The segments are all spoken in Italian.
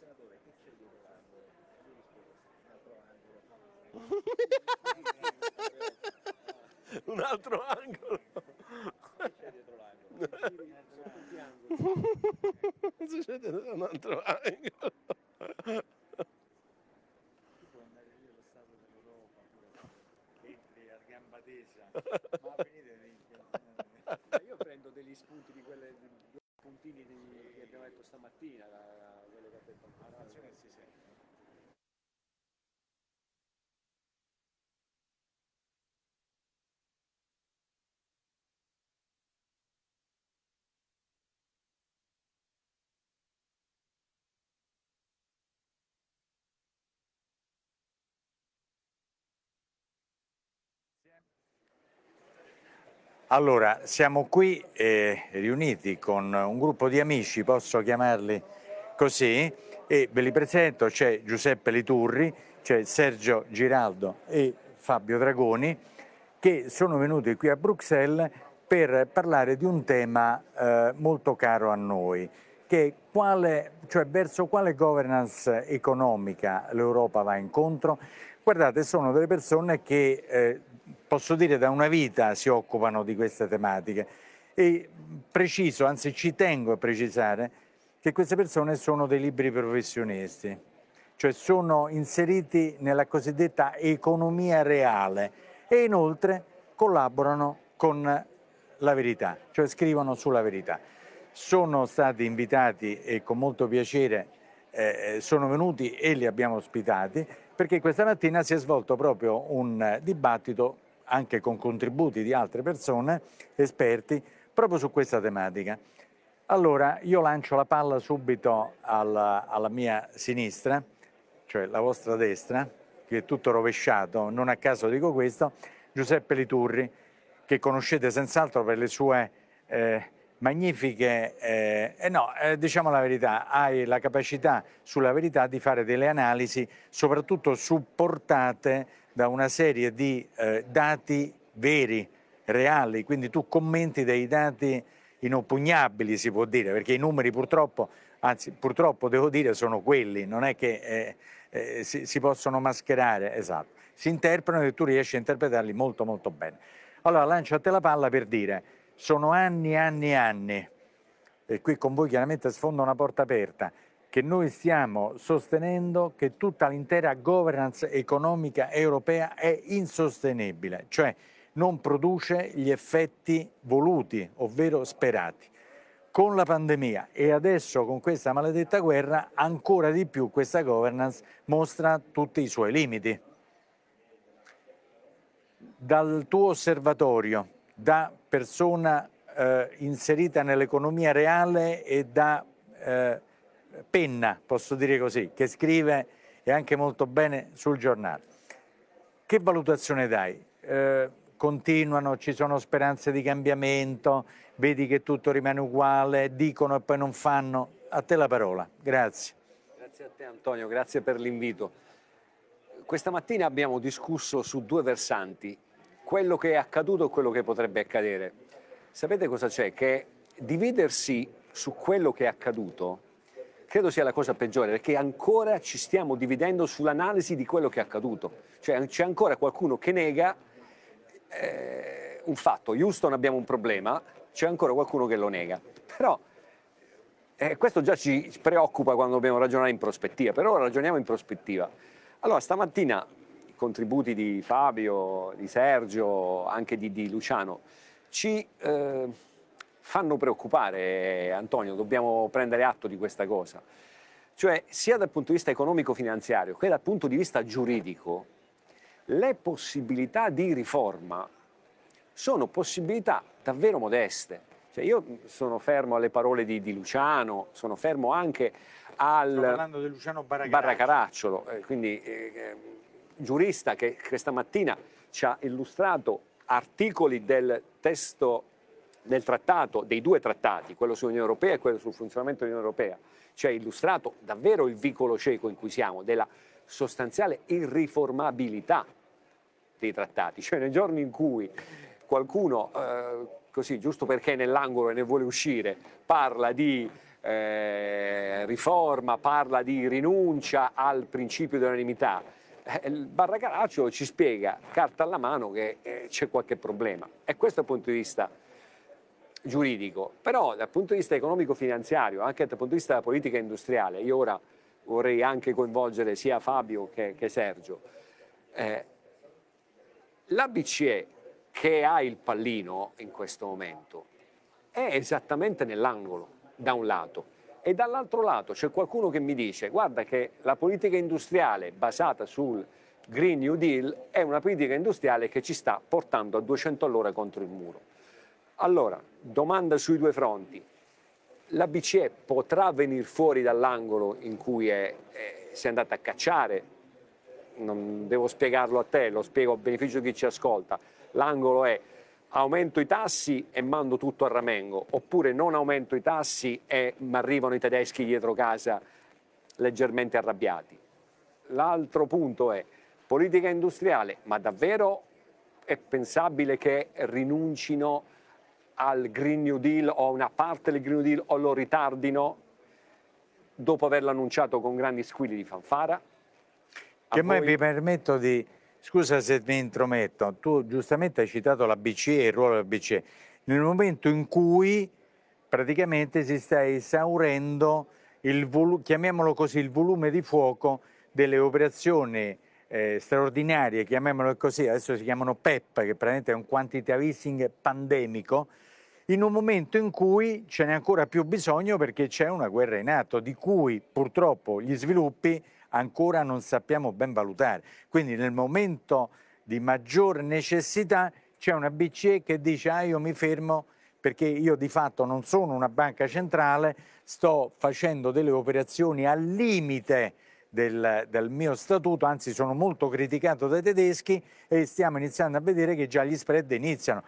senatore, che c'è di Orlando? Un altro angolo. Che c'è dietro l'angolo? C'è dietro l'angolo. un altro angolo. Tu puoi andare lì allo Stato dell'Europa, lì, lì a gamba tesa. Ma venite lì. Io prendo degli spunti di quelle puntini di, che abbiamo detto stamattina. La, soddisfazione che si sente. Allora, siamo qui eh, riuniti con un gruppo di amici, posso chiamarli così, e ve li presento, c'è Giuseppe Liturri, c'è Sergio Giraldo e Fabio Dragoni che sono venuti qui a Bruxelles per parlare di un tema eh, molto caro a noi, che quale, cioè verso quale governance economica l'Europa va incontro. Guardate, sono delle persone che, eh, posso dire, da una vita si occupano di queste tematiche e preciso, anzi ci tengo a precisare, che queste persone sono dei liberi professionisti, cioè sono inseriti nella cosiddetta economia reale e inoltre collaborano con la verità, cioè scrivono sulla verità. Sono stati invitati e con molto piacere eh, sono venuti e li abbiamo ospitati perché questa mattina si è svolto proprio un dibattito anche con contributi di altre persone, esperti, proprio su questa tematica. Allora, io lancio la palla subito alla, alla mia sinistra, cioè la vostra destra, che è tutto rovesciato, non a caso dico questo, Giuseppe Liturri, che conoscete senz'altro per le sue eh, magnifiche, eh, eh no, eh, diciamo la verità, hai la capacità sulla verità di fare delle analisi, soprattutto supportate da una serie di eh, dati veri, reali, quindi tu commenti dei dati inoppugnabili si può dire, perché i numeri purtroppo, anzi purtroppo devo dire, sono quelli, non è che eh, eh, si, si, possono mascherare, esatto, si interpretano e tu riesci a interpretarli molto molto bene. Allora lancio a te la palla per dire, sono anni, anni, anni, e qui con voi chiaramente sfonda una porta aperta, che noi stiamo sostenendo che tutta l'intera governance economica europea è insostenibile, cioè non produce gli effetti voluti, ovvero sperati. Con la pandemia e adesso con questa maledetta guerra, ancora di più questa governance mostra tutti i suoi limiti. Dal tuo osservatorio, da persona eh, inserita nell'economia reale e da eh, penna, posso dire così, che scrive e anche molto bene sul giornale, che valutazione dai? Eh, continuano, ci sono speranze di cambiamento, vedi che tutto rimane uguale, dicono e poi non fanno. A te la parola, grazie. Grazie a te Antonio, grazie per l'invito. Questa mattina abbiamo discusso su due versanti, quello che è accaduto e quello che potrebbe accadere. Sapete cosa c'è? Che dividersi su quello che è accaduto credo sia la cosa peggiore, perché ancora ci stiamo dividendo sull'analisi di quello che è accaduto. Cioè c'è ancora qualcuno che nega eh, un fatto, Houston abbiamo un problema, c'è ancora qualcuno che lo nega, però eh, questo già ci preoccupa quando dobbiamo ragionare in prospettiva, però ragioniamo in prospettiva. Allora stamattina i contributi di Fabio, di Sergio, anche di, di Luciano ci eh, fanno preoccupare, Antonio, dobbiamo prendere atto di questa cosa. Cioè, sia dal punto di vista economico-finanziario che dal punto di vista giuridico, le possibilità di riforma sono possibilità davvero modeste. Cioè io sono fermo alle parole di, di Luciano, sono fermo anche al... Sto parlando di Luciano Barracaracciolo. Barracaracciolo eh, quindi eh, eh, giurista che questa mattina ci ha illustrato articoli del testo del trattato, dei due trattati, quello sull'Unione Europea e quello sul funzionamento dell'Unione Europea, ci ha illustrato davvero il vicolo cieco in cui siamo, della sostanziale irriformabilità dei trattati, cioè nei giorni in cui qualcuno, eh, così giusto perché è nell'angolo e ne vuole uscire, parla di eh, riforma, parla di rinuncia al principio dell'unanimità, eh, il Barracaraccio ci spiega, carta alla mano, che eh, c'è qualche problema. E questo dal punto di vista giuridico, però dal punto di vista economico-finanziario, anche dal punto di vista della politica industriale, io ora vorrei anche coinvolgere sia Fabio che, che Sergio, eh, la BCE che ha il pallino in questo momento è esattamente nell'angolo, da un lato. E dall'altro lato c'è qualcuno che mi dice guarda che la politica industriale basata sul Green New Deal è una politica industriale che ci sta portando a 200 all'ora contro il muro. Allora, domanda sui due fronti. La BCE potrà venire fuori dall'angolo in cui è, è, si è andata a cacciare non devo spiegarlo a te, lo spiego a beneficio di chi ci ascolta, l'angolo è aumento i tassi e mando tutto a Ramengo, oppure non aumento i tassi e mi arrivano i tedeschi dietro casa leggermente arrabbiati. L'altro punto è politica industriale, ma davvero è pensabile che rinuncino al Green New Deal o a una parte del Green New Deal o lo ritardino dopo averlo annunciato con grandi squilli di fanfara? Che mai mi permetto di... Scusa se mi intrometto, tu giustamente hai citato la BCE, il ruolo della BCE. Nel momento in cui praticamente si sta esaurendo il, chiamiamolo così, il volume di fuoco delle operazioni eh, straordinarie, chiamiamolo così, adesso si chiamano PEP, che praticamente è un quantitative easing pandemico, in un momento in cui ce n'è ancora più bisogno perché c'è una guerra in atto, di cui purtroppo gli sviluppi ancora non sappiamo ben valutare. Quindi nel momento di maggior necessità c'è una BCE che dice ah io mi fermo perché io di fatto non sono una banca centrale, sto facendo delle operazioni al limite del, del, mio statuto, anzi sono molto criticato dai tedeschi e stiamo iniziando a vedere che già gli spread iniziano.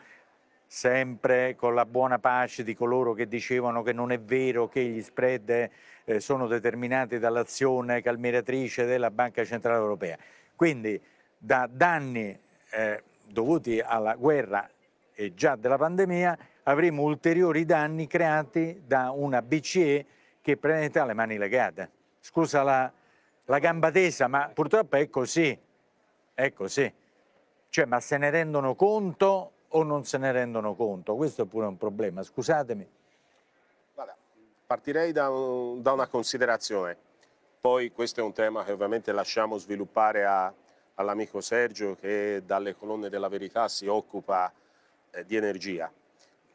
Sempre con la buona pace di coloro che dicevano che non è vero che gli spread eh, sono determinati dall'azione calmieratrice della Banca Centrale Europea. Quindi da danni eh, dovuti alla guerra e già della pandemia avremo ulteriori danni creati da una BCE che prende le mani legate. Scusa la, la gamba tesa, ma purtroppo è così. È così. Cioè, ma se ne rendono conto o non se ne rendono conto? Questo è pure un problema, scusatemi. Partirei da, da una considerazione, poi questo è un tema che ovviamente lasciamo sviluppare all'amico Sergio che dalle colonne della verità si occupa eh, di energia,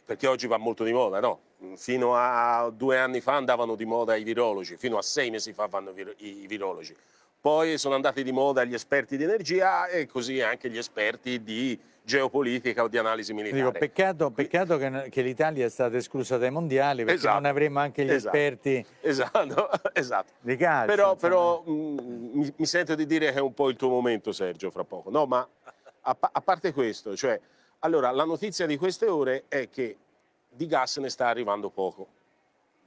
perché oggi va molto di moda, no? Fino a due anni fa andavano di moda i virologi, fino a sei mesi fa vanno vir i virologi poi sono andati di moda gli esperti di energia e così anche gli esperti di geopolitica o di analisi militare. Dico, peccato, peccato che, che l'Italia è stata esclusa dai mondiali perché esatto, non avremmo anche gli esatto, esperti esatto, esatto. di calcio. Però, però mh, mm, mi, mi, sento di dire che è un po' il tuo momento Sergio fra poco. No, ma a, a parte questo, cioè, allora, la notizia di queste ore è che di gas ne sta arrivando poco.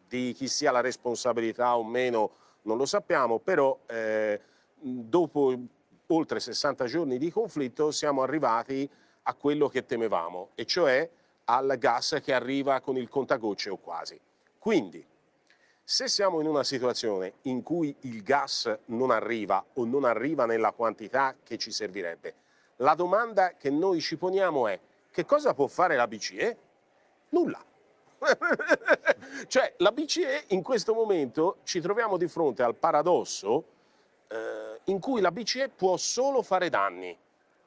Di chi sia la responsabilità o meno non lo sappiamo, però eh, dopo oltre 60 giorni di conflitto siamo arrivati a quello che temevamo, e cioè al gas che arriva con il contagocce o quasi. Quindi, se siamo in una situazione in cui il gas non arriva o non arriva nella quantità che ci servirebbe, la domanda che noi ci poniamo è che cosa può fare la BCE? Nulla. cioè la BCE in questo momento ci troviamo di fronte al paradosso eh, in cui la BCE può solo fare danni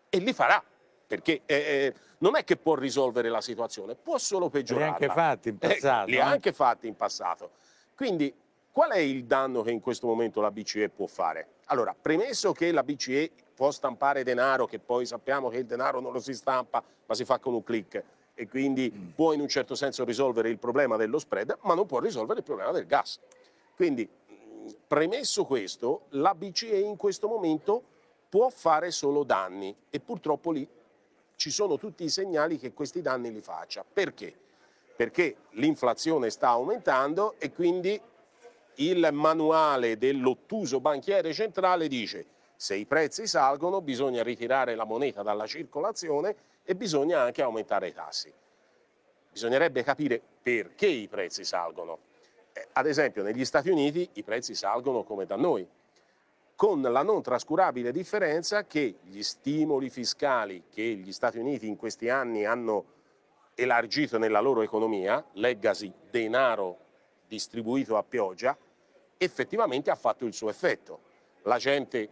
e li farà perché eh, eh, non è che può risolvere la situazione, può solo peggiorarla. Li ha anche fatti in passato. Eh, li ha eh. anche fatti in passato. Quindi qual è il danno che in questo momento la BCE può fare? Allora, premesso che la BCE può stampare denaro, che poi sappiamo che il denaro non lo si stampa, ma si fa con un clic, e quindi mm. può in un certo senso risolvere il problema dello spread, ma non può risolvere il problema del gas. Quindi, mm, premesso questo, la BCE in questo momento può fare solo danni e purtroppo lì ci sono tutti i segnali che questi danni li faccia. Perché? Perché l'inflazione sta aumentando e quindi il manuale dell'ottuso banchiere centrale dice se i prezzi salgono bisogna ritirare la moneta dalla circolazione e bisogna anche aumentare i tassi. Bisognerebbe capire perché i prezzi salgono. Eh, ad esempio negli Stati Uniti i prezzi salgono come da noi, con la non trascurabile differenza che gli stimoli fiscali che gli Stati Uniti in questi anni hanno elargito nella loro economia, legacy denaro distribuito a pioggia, effettivamente ha fatto il suo effetto. La gente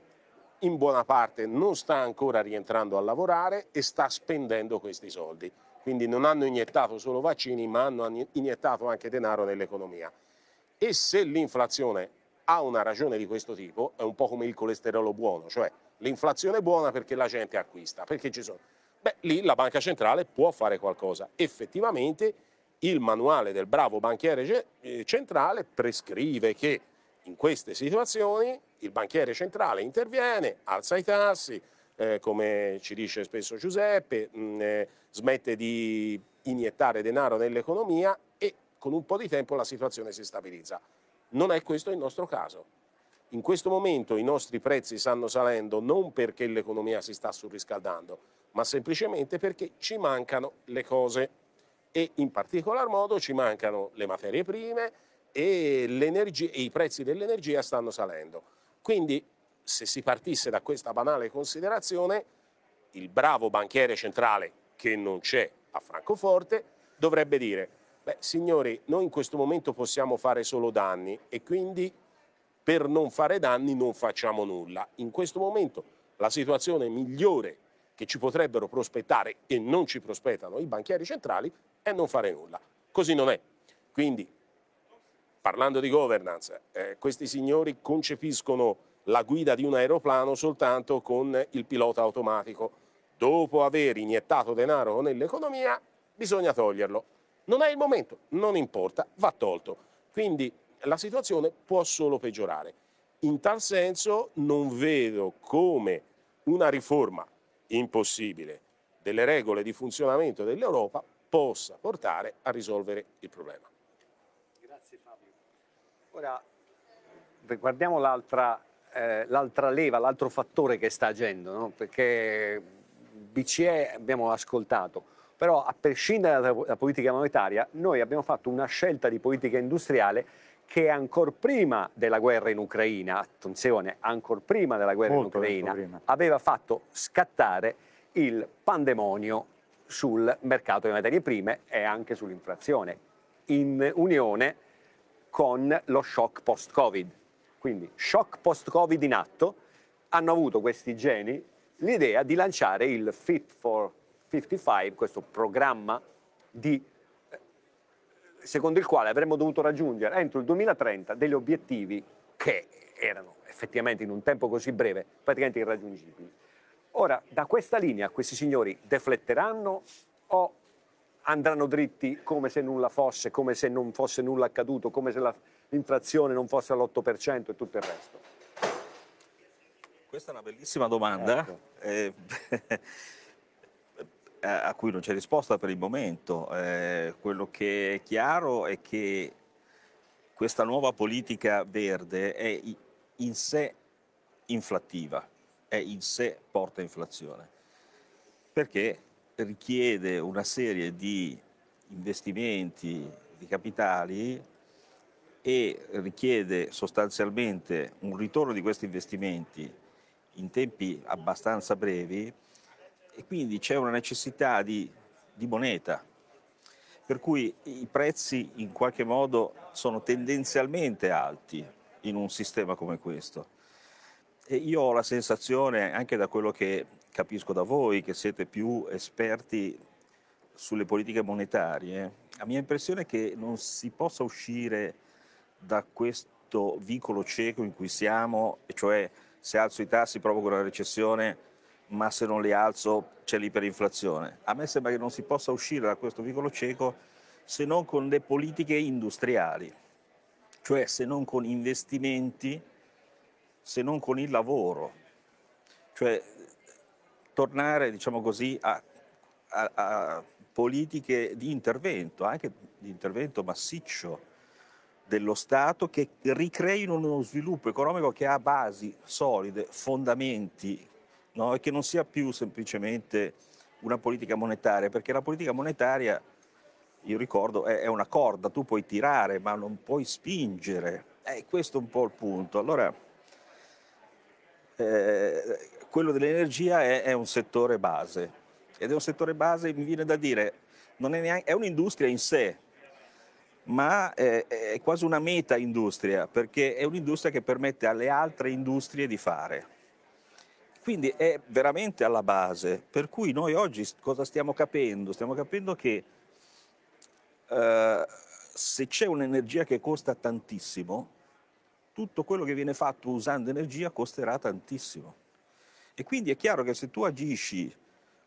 in buona parte non sta ancora rientrando a lavorare e sta spendendo questi soldi. Quindi non hanno iniettato solo vaccini, ma hanno iniettato anche denaro nell'economia. E se l'inflazione ha una ragione di questo tipo, è un po' come il colesterolo buono, cioè l'inflazione è buona perché la gente acquista, perché ci sono... Beh, lì la banca centrale può fare qualcosa. Effettivamente il manuale del bravo banchiere eh, centrale prescrive che in queste situazioni il banchiere centrale interviene, alza i tassi, eh, come ci dice spesso Giuseppe, mh, mm, eh, smette di iniettare denaro nell'economia e con un po' di tempo la situazione si stabilizza. Non è questo il nostro caso. In questo momento i nostri prezzi stanno salendo non perché l'economia si sta surriscaldando, ma semplicemente perché ci mancano le cose e in particolar modo ci mancano le materie prime e, e i prezzi dell'energia stanno salendo. Quindi se si partisse da questa banale considerazione, il bravo banchiere centrale che non c'è a Francoforte dovrebbe dire Beh, signori, noi in questo momento possiamo fare solo danni e quindi per non fare danni non facciamo nulla. In questo momento la situazione migliore che ci potrebbero prospettare e non ci prospettano i banchieri centrali è non fare nulla. Così non è. Quindi, parlando di governance, eh, questi signori concepiscono la guida di un aeroplano soltanto con il pilota automatico. Dopo aver iniettato denaro nell'economia, bisogna toglierlo. Non è il momento, non importa, va tolto. Quindi la situazione può solo peggiorare. In tal senso non vedo come una riforma impossibile delle regole di funzionamento dell'Europa possa portare a risolvere il problema. Grazie Fabio. Ora guardiamo l'altra eh, leva, l'altro fattore che sta agendo, no? perché BCE abbiamo ascoltato, però a prescindere dalla, politica monetaria, noi abbiamo fatto una scelta di politica industriale che ancora prima della guerra in Ucraina, attenzione, ancora prima della guerra Molto in Ucraina, aveva fatto scattare il pandemonio sul mercato delle materie prime e anche sull'inflazione, in unione con lo shock post-Covid. Quindi shock post-Covid in atto, hanno avuto questi geni l'idea di lanciare il Fit for 55, questo programma di, eh, secondo il quale avremmo dovuto raggiungere entro il 2030 degli obiettivi che erano effettivamente in un tempo così breve praticamente irraggiungibili. Ora, da questa linea questi signori defletteranno o andranno dritti come se nulla fosse, come se non fosse nulla accaduto, come se l'inflazione non fosse all'8% e tutto il resto? Questa è una bellissima domanda. Ecco. Eh, eh eh, a cui non c'è risposta per il momento. Eh, quello che è chiaro è che questa nuova politica verde è in sé inflattiva, è in sé porta inflazione, perché richiede una serie di investimenti di capitali e richiede sostanzialmente un ritorno di questi investimenti in tempi abbastanza brevi e quindi c'è una necessità di, di moneta, per cui i prezzi in qualche modo sono tendenzialmente alti in un sistema come questo. E io ho la sensazione, anche da quello che capisco da voi, che siete più esperti sulle politiche monetarie, la mia impressione è che non si possa uscire da questo vicolo cieco in cui siamo, e cioè se alzo i tassi provoco una recessione, ma se non le alzo c'è l'iperinflazione. A me sembra che non si possa uscire da questo vicolo cieco se non con le politiche industriali, cioè se non con investimenti, se non con il lavoro, cioè tornare, diciamo così, a, a, a politiche di intervento, anche di intervento massiccio dello Stato che ricreino uno sviluppo economico che ha basi solide, fondamenti no? e che non sia più semplicemente una politica monetaria, perché la politica monetaria, io ricordo, è, è una corda, tu puoi tirare ma non puoi spingere. Eh, questo è un po' il punto. Allora, eh, quello dell'energia è, è, un settore base ed è un settore base, mi viene da dire, è, neanche, è un'industria in sé, ma è, è quasi una meta industria, perché è un'industria che permette alle altre industrie di fare. Quindi è veramente alla base, per cui noi oggi cosa stiamo capendo? Stiamo capendo che eh, se c'è un'energia che costa tantissimo, tutto quello che viene fatto usando energia costerà tantissimo. E quindi è chiaro che se tu agisci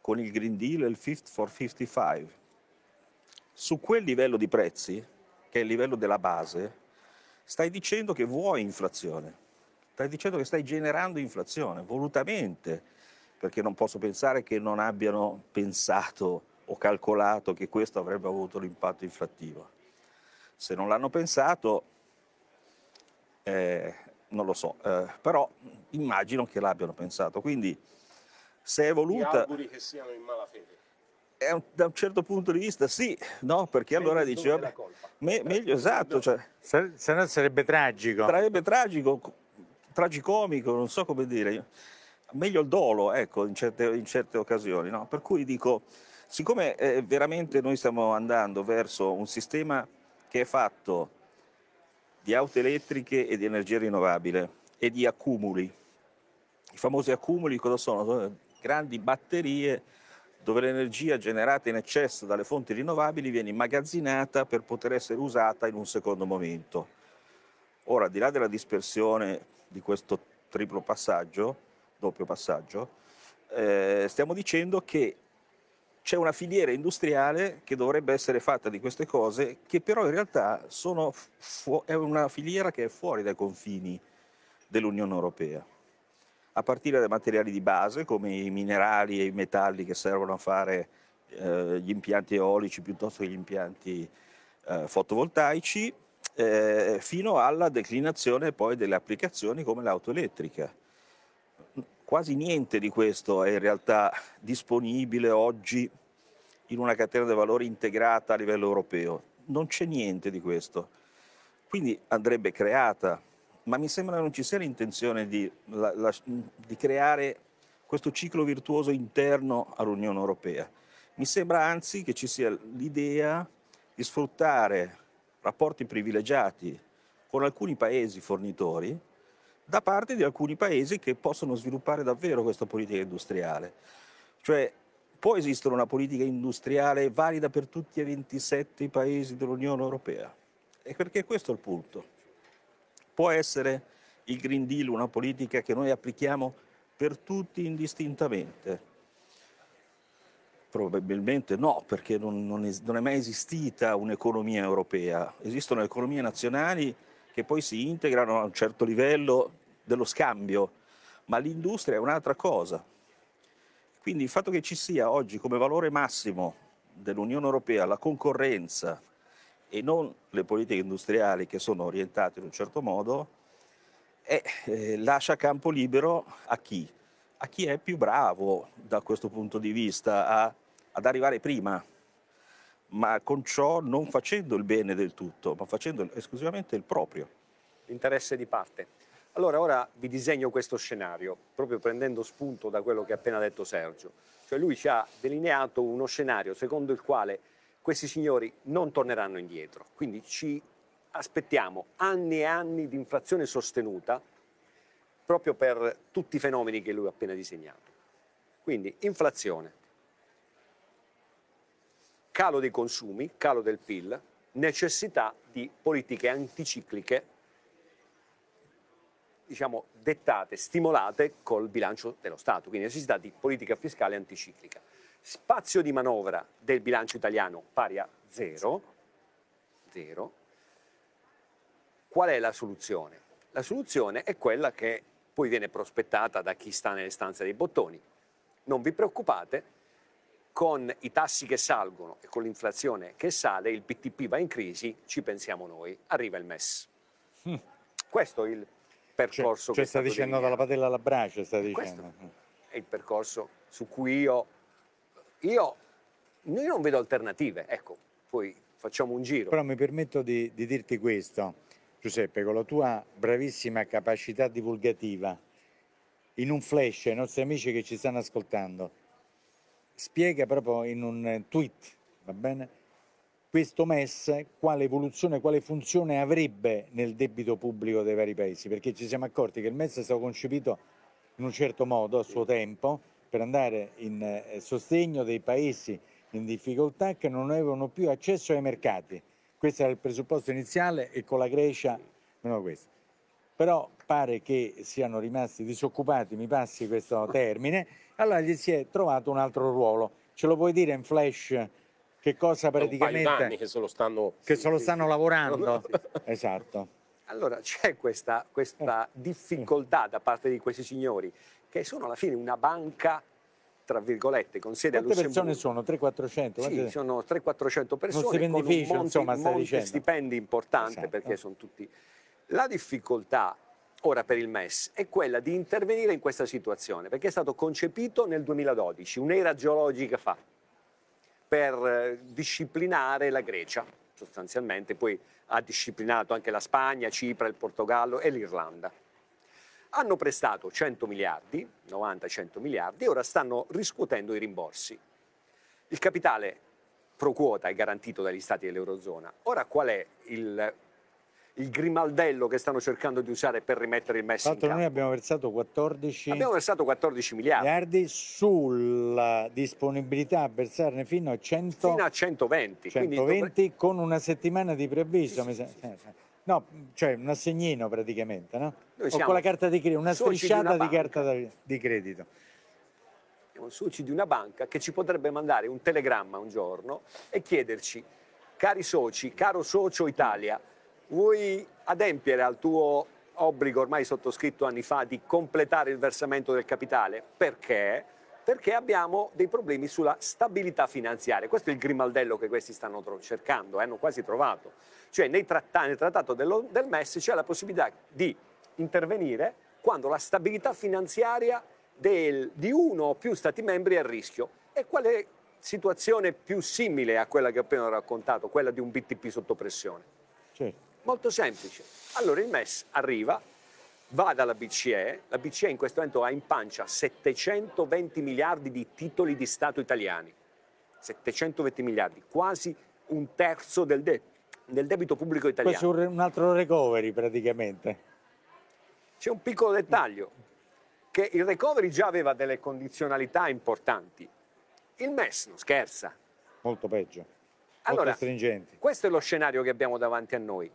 con il Green Deal e il Fifth for 55 su quel livello di prezzi, che è il livello della base, stai dicendo che vuoi inflazione Stai dicendo che stai generando inflazione volutamente, perché non posso pensare che non abbiano pensato o calcolato che questo avrebbe avuto l'impatto inflattivo. Se non l'hanno pensato, eh, non lo so, eh, però immagino che l'abbiano pensato. Quindi se è voluta... Ti auguri che siano in malafede. Un, da un certo punto di vista sì, no? Perché meglio allora dici, vabbè, me, meglio esatto, cioè, se, se no sarebbe tragico. Sarebbe tragico tragicomico, non so come dire, meglio il dolo, ecco, in certe, in certe occasioni. No? Per cui dico, siccome eh, veramente noi stiamo andando verso un sistema che è fatto di auto elettriche e di energia rinnovabile e di accumuli, i famosi accumuli cosa sono? Sono grandi batterie dove l'energia generata in eccesso dalle fonti rinnovabili viene immagazzinata per poter essere usata in un secondo momento. Ora, al di là della dispersione di questo triplo passaggio, doppio passaggio, eh, stiamo dicendo che c'è una filiera industriale che dovrebbe essere fatta di queste cose, che però in realtà è una filiera che è fuori dai confini dell'Unione Europea, a partire dai materiali di base come i minerali e i metalli che servono a fare eh, gli impianti eolici piuttosto che gli impianti eh, fotovoltaici, eh, fino alla declinazione poi delle applicazioni come l'auto elettrica. Quasi niente di questo è in realtà disponibile oggi in una catena dei valori integrata a livello europeo. Non c'è niente di questo. Quindi andrebbe creata, ma mi sembra non ci sia l'intenzione di, la, la, di creare questo ciclo virtuoso interno all'Unione Europea. Mi sembra anzi che ci sia l'idea di sfruttare rapporti privilegiati con alcuni paesi fornitori da parte di alcuni paesi che possono sviluppare davvero questa politica industriale. Cioè può esistere una politica industriale valida per tutti e 27 i paesi dell'Unione Europea. E perché questo è il punto. Può essere il Green Deal una politica che noi applichiamo per tutti indistintamente, Probabilmente no, perché non, non, es- non è mai esistita un'economia europea. Esistono economie nazionali che poi si integrano a un certo livello dello scambio, ma l'industria è un'altra cosa. Quindi il fatto che ci sia oggi come valore massimo dell'Unione Europea la concorrenza e non le politiche industriali che sono orientate in un certo modo, è, eh, lascia campo libero a chi? A chi è più bravo da questo punto di vista a ad arrivare prima, ma con ciò non facendo il bene del tutto, ma facendo esclusivamente il proprio. Interesse di parte. Allora, ora vi disegno questo scenario, proprio prendendo spunto da quello che ha appena detto Sergio. Cioè lui ci ha delineato uno scenario secondo il quale questi signori non torneranno indietro. Quindi ci aspettiamo anni e anni di inflazione sostenuta proprio per tutti i fenomeni che lui ha appena disegnato. Quindi inflazione, calo dei consumi, calo del PIL, necessità di politiche anticicliche, diciamo, dettate, stimolate col bilancio dello Stato, quindi necessità di politica fiscale anticiclica. Spazio di manovra del bilancio italiano pari a zero. zero. Qual è la soluzione? La soluzione è quella che poi viene prospettata da chi sta nelle stanze dei bottoni. Non vi preoccupate, con i tassi che salgono e con l'inflazione che sale, il PTP va in crisi, ci pensiamo noi, arriva il MES. Mm. Questo è il percorso cioè, cioè che cioè sta dicendo dalla padella alla brace, sta dicendo. Mm. è il percorso su cui io, io, io non vedo alternative, ecco, poi facciamo un giro. Però mi permetto di, di dirti questo, Giuseppe, con la tua bravissima capacità divulgativa, in un flash ai nostri amici che ci stanno ascoltando, spiega proprio in un eh, tweet, va bene? Questo MES quale evoluzione, quale funzione avrebbe nel debito pubblico dei vari paesi, perché ci siamo accorti che il MES è stato concepito in un certo modo a suo tempo per andare in eh, sostegno dei paesi in difficoltà che non avevano più accesso ai mercati. Questo era il presupposto iniziale e con la Grecia meno questo. Però pare che siano rimasti disoccupati, mi passi questo termine, allora gli si è trovato un altro ruolo. Ce lo puoi dire in flash che cosa praticamente... Che se lo stanno... Che se lo stanno lavorando. esatto. Allora c'è questa, questa eh, difficoltà da parte di questi signori che sono alla fine una banca tra virgolette, con sede Quante a Lussemburgo. persone sono? 3 400 Sì, sono 300-400 persone con un monte, insomma, monte stipendi importante esatto. perché sono tutti... La difficoltà ora per il MES è quella di intervenire in questa situazione, perché è stato concepito nel 2012, un'era geologica fa, per eh, disciplinare la Grecia, sostanzialmente, poi ha disciplinato anche la Spagna, Cipra, il Portogallo e l'Irlanda. Hanno prestato 100 miliardi, 90-100 miliardi, e ora stanno riscuotendo i rimborsi. Il capitale pro quota è garantito dagli stati dell'Eurozona. Ora qual è il il grimaldello che stanno cercando di usare per rimettere il Messi Fatto in campo. Noi abbiamo versato 14, abbiamo versato 14 miliardi. miliardi. sulla disponibilità a versarne fino a, 100, fino a 120. 120 dovre... con una settimana di preavviso. Sì, mi sì, sa... Eh, sì. No, cioè un assegnino praticamente, no? O con la carta di credito, una strisciata di, di carta di credito siamo soci di una banca che ci potrebbe mandare un telegramma un giorno e chiederci, cari soci, caro socio Italia, vuoi adempiere al tuo obbligo ormai sottoscritto anni fa di completare il versamento del capitale? Perché? Perché abbiamo dei problemi sulla stabilità finanziaria. Questo è il grimaldello che questi stanno cercando, eh, hanno quasi trovato. Cioè trattati, nel trattato dello, del MES c'è la possibilità di intervenire quando la stabilità finanziaria del, di uno o più Stati membri è a rischio. E quale situazione più simile a quella che ho appena raccontato, quella di un BTP sotto pressione? Certo. Molto semplice. Allora il MES arriva, va dalla BCE, la BCE in questo momento ha in pancia 720 miliardi di titoli di Stato italiani, 720 miliardi, quasi un terzo del, de del debito pubblico italiano. Questo è un altro recovery praticamente. C'è un piccolo dettaglio, che il recovery già aveva delle condizionalità importanti, il MES non scherza. Molto peggio. Molto allora, stringenti. questo è lo scenario che abbiamo davanti a noi.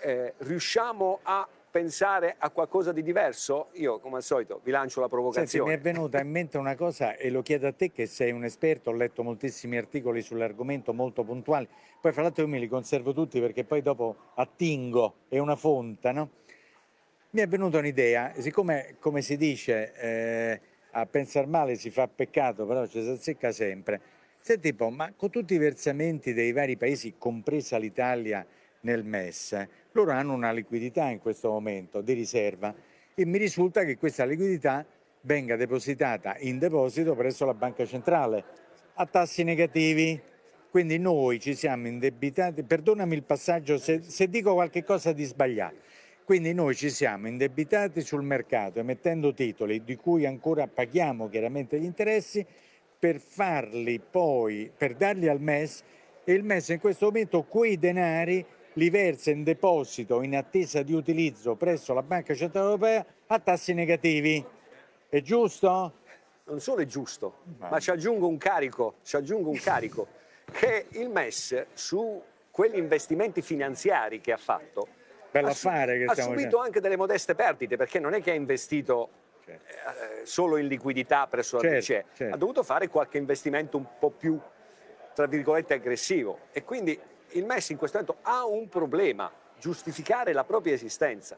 Eh, riusciamo a pensare a qualcosa di diverso? Io, come al solito, vi lancio la provocazione. Senti, mi è venuta in mente una cosa e lo chiedo a te che sei un esperto, ho letto moltissimi articoli sull'argomento, molto puntuali. Poi, fra l'altro, io me li conservo tutti perché poi dopo attingo, è una fonte, no? Mi è venuta un'idea, siccome, come si dice, eh, a pensare male si fa peccato, però ci si azzecca sempre. Senti po', ma con tutti i versamenti dei vari paesi, compresa l'Italia, nel MES, loro hanno una liquidità in questo momento di riserva e mi risulta che questa liquidità venga depositata in deposito presso la Banca Centrale a tassi negativi. Quindi noi ci siamo indebitati, perdonami il passaggio se, se dico qualche cosa di sbagliato, quindi noi ci siamo indebitati sul mercato emettendo titoli di cui ancora paghiamo chiaramente gli interessi per farli poi, per darli al MES e il MES in questo momento quei denari li versa in deposito in attesa di utilizzo presso la Banca Centrale Europea a tassi negativi. È giusto? Non solo è giusto, no. ma ci aggiungo un carico, ci aggiungo un carico che il MES su quegli investimenti finanziari che ha fatto ha, su che ha subito dicendo. anche delle modeste perdite perché non è che ha investito certo. eh, solo in liquidità presso la certo, BCE, certo, certo. ha dovuto fare qualche investimento un po' più tra virgolette aggressivo e quindi il MES in questo momento ha un problema, giustificare la propria esistenza.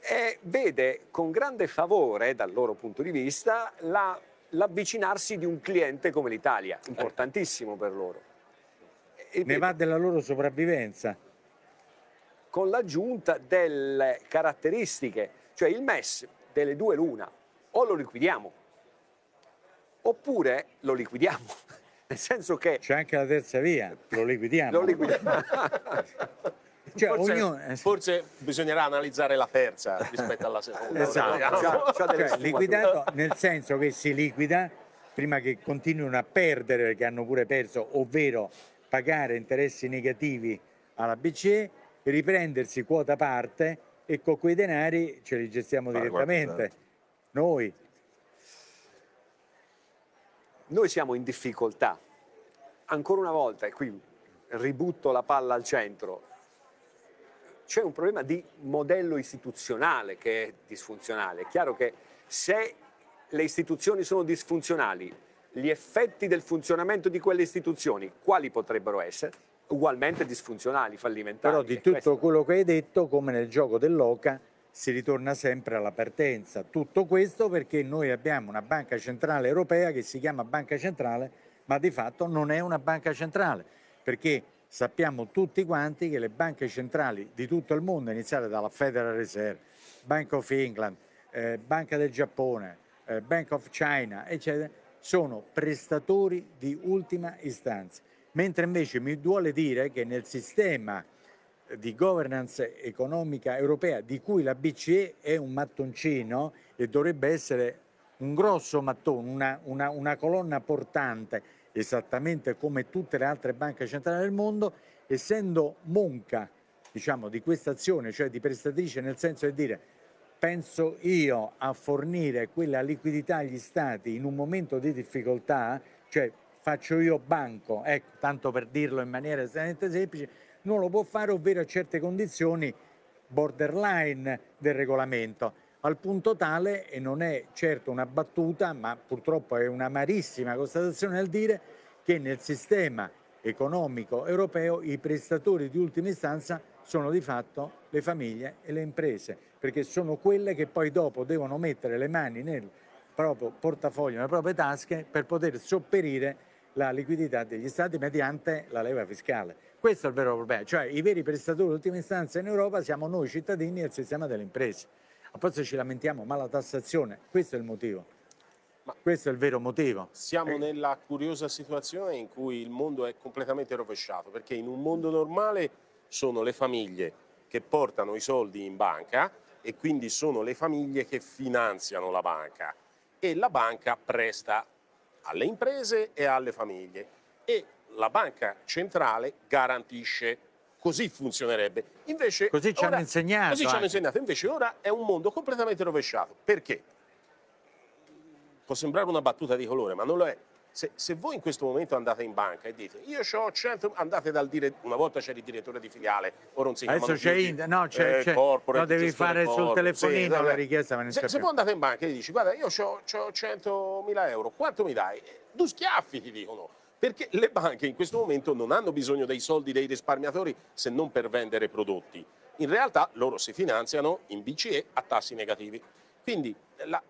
E vede con grande favore, dal loro punto di vista, la, l'avvicinarsi di un cliente come l'Italia, importantissimo per loro. E ne vede, va della loro sopravvivenza. Con l'aggiunta delle caratteristiche, cioè il MES delle due l'una, o lo liquidiamo, oppure lo liquidiamo. Nel senso che... C'è anche la terza via, lo liquidiamo. lo liquidiamo. Cioè, forse, ognuno... forse, bisognerà analizzare la terza rispetto alla seconda. esatto. C'ha, c'ha cioè, liquidato nel senso che si liquida prima che continuino a perdere, perché hanno pure perso, ovvero pagare interessi negativi alla BCE, riprendersi quota parte e con quei denari ce li gestiamo Ma direttamente. Guarda. Noi noi siamo in difficoltà. Ancora una volta, e qui ributto la palla al centro, c'è un problema di modello istituzionale che è disfunzionale. È chiaro che se le istituzioni sono disfunzionali, gli effetti del funzionamento di quelle istituzioni, quali potrebbero essere? Ugualmente disfunzionali, fallimentari. Però di tutto questo... quello che hai detto, come nel gioco dell'Oca, si ritorna sempre alla partenza. Tutto questo perché noi abbiamo una banca centrale europea che si chiama banca centrale, ma di fatto non è una banca centrale, perché sappiamo tutti quanti che le banche centrali di tutto il mondo, iniziate dalla Federal Reserve, Bank of England, eh, Banca del Giappone, eh, Bank of China, eccetera, sono prestatori di ultima istanza. Mentre invece mi duole dire che nel sistema di governance economica europea di cui la BCE è un mattoncino e dovrebbe essere un grosso mattone, una, una, una colonna portante, esattamente come tutte le altre banche centrali del mondo, essendo monca diciamo, di questa azione, cioè di prestatrice nel senso di dire penso io a fornire quella liquidità agli stati in un momento di difficoltà, cioè faccio io banco, ecco, tanto per dirlo in maniera estremamente semplice, non lo può fare ovvero a certe condizioni borderline del regolamento, al punto tale, e non è certo una battuta, ma purtroppo è un'amarissima constatazione al dire, che nel sistema economico europeo i prestatori di ultima istanza sono di fatto le famiglie e le imprese, perché sono quelle che poi dopo devono mettere le mani nel proprio portafoglio, nelle proprie tasche, per poter sopperire la liquidità degli stati mediante la leva fiscale. Questo è il vero problema, cioè i veri prestatori d'ultima istanza in Europa siamo noi cittadini e il sistema delle imprese. A Apposta ci lamentiamo, ma la tassazione, questo è il motivo. Ma questo è il vero motivo. Siamo eh. nella curiosa situazione in cui il mondo è completamente rovesciato, perché in un mondo normale sono le famiglie che portano i soldi in banca e quindi sono le famiglie che finanziano la banca e la banca presta alle imprese e alle famiglie e la banca centrale garantisce. Così funzionerebbe. Invece, così ci hanno insegnato. Così ci hanno insegnato. Invece ora è un mondo completamente rovesciato. Perché? Può sembrare una battuta di colore, ma non lo è. Se, se voi in questo momento andate in banca e dite io ho 100, andate dal dire, una volta c'era il direttore di filiale, ora non si chiama Adesso c'è in, no, c'è, eh, c'è, corporate, no, devi fare corporate. sul telefonino sì, la richiesta. Ma non se, se voi andate in banca e dici guarda io ho 100.000 euro, quanto mi dai? Eh, due schiaffi ti dicono perché le banche in questo momento non hanno bisogno dei soldi dei risparmiatori se non per vendere prodotti. In realtà loro si finanziano in BCE a tassi negativi. Quindi la,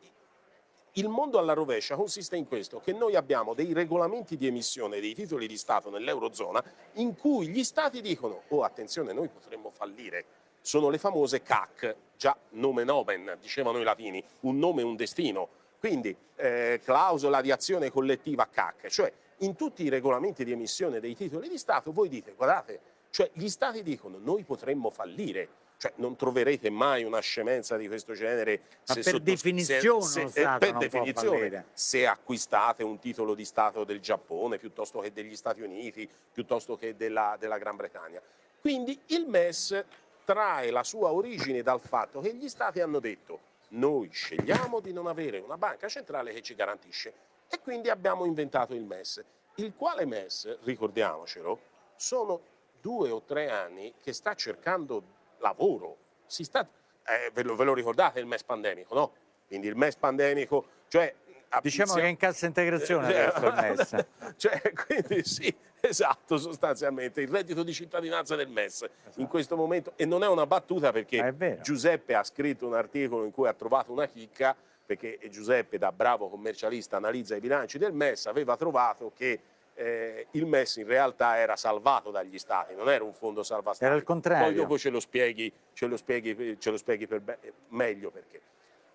il mondo alla rovescia consiste in questo, che noi abbiamo dei regolamenti di emissione dei titoli di Stato nell'Eurozona in cui gli Stati dicono, oh attenzione, noi potremmo fallire. Sono le famose CAC, già nome nomen, dicevano i latini, un nome e un destino. Quindi eh, clausola di azione collettiva CAC, cioè in tutti i regolamenti di emissione dei titoli di Stato voi dite, guardate, cioè gli Stati dicono noi potremmo fallire, cioè non troverete mai una scemenza di questo genere se per sotto, definizione, se, se, eh, per definizione se acquistate un titolo di Stato del Giappone piuttosto che degli Stati Uniti, piuttosto che della, della Gran Bretagna. Quindi il MES trae la sua origine dal fatto che gli Stati hanno detto noi scegliamo di non avere una banca centrale che ci garantisce e quindi abbiamo inventato il MES, il quale MES, ricordiamocelo, sono due o tre anni che sta cercando lavoro. Sta, eh, ve, lo, ve, lo, ricordate il MES pandemico, no? Quindi il MES pandemico, cioè... Diciamo che è in cassa integrazione eh, adesso il MES. cioè, quindi sì, Esatto, sostanzialmente, il reddito di cittadinanza del MES esatto. in questo momento, e non è una battuta perché Giuseppe ha scritto un articolo in cui ha trovato una chicca Giuseppe, che Giuseppe da bravo commercialista analizza i bilanci del MES, aveva trovato che eh, il MES in realtà era salvato dagli Stati, non era un fondo salva Stati. Era il contrario. Poi dopo ce lo spieghi, ce lo spieghi, ce lo spieghi per meglio perché.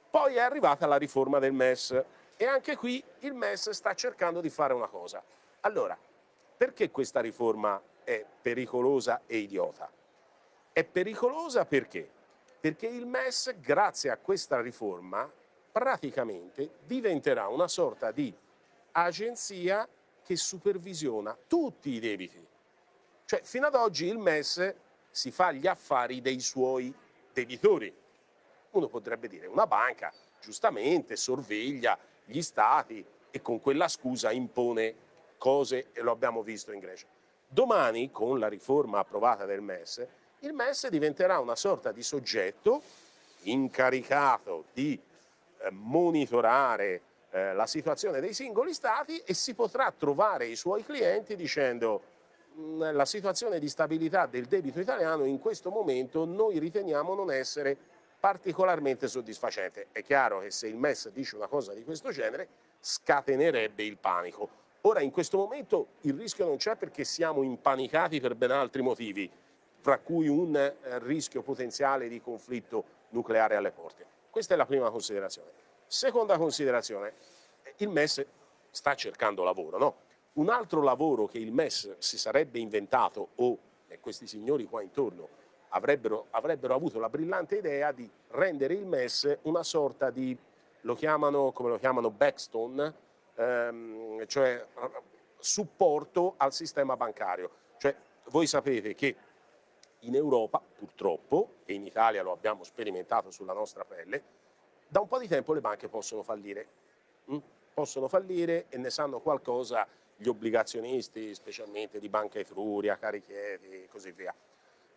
Poi è arrivata la riforma del MES e anche qui il MES sta cercando di fare una cosa. Allora, perché questa riforma è pericolosa e idiota? È pericolosa perché? Perché il MES, grazie a questa riforma, praticamente diventerà una sorta di agenzia che supervisiona tutti i debiti. Cioè, fino ad oggi il MES si fa gli affari dei suoi debitori. Uno potrebbe dire una banca, giustamente, sorveglia gli stati e con quella scusa impone cose, e lo abbiamo visto in Grecia. Domani, con la riforma approvata del MES, il MES diventerà una sorta di soggetto incaricato di eh, monitorare eh, la situazione dei singoli stati e si potrà trovare i suoi clienti dicendo mm, la situazione di stabilità del debito italiano in questo momento noi riteniamo non essere particolarmente soddisfacente. È chiaro che se il MES dice una cosa di questo genere scatenerebbe il panico. Ora in questo momento il rischio non c'è perché siamo impanicati per ben altri motivi, tra cui un eh, rischio potenziale di conflitto nucleare alle porte. Questa è la prima considerazione. Seconda considerazione, il MES sta cercando lavoro, no? Un altro lavoro che il MES si sarebbe inventato o questi signori qua intorno avrebbero, avrebbero avuto la brillante idea di rendere il MES una sorta di, lo chiamano, come lo chiamano, backstone, ehm, cioè supporto al sistema bancario. Cioè, voi sapete che in Europa, purtroppo, e in Italia lo abbiamo sperimentato sulla nostra pelle, da un po' di tempo le banche possono fallire. Mm? Possono fallire e ne sanno qualcosa gli obbligazionisti, specialmente di Banca Etruria, Carichieri e così via.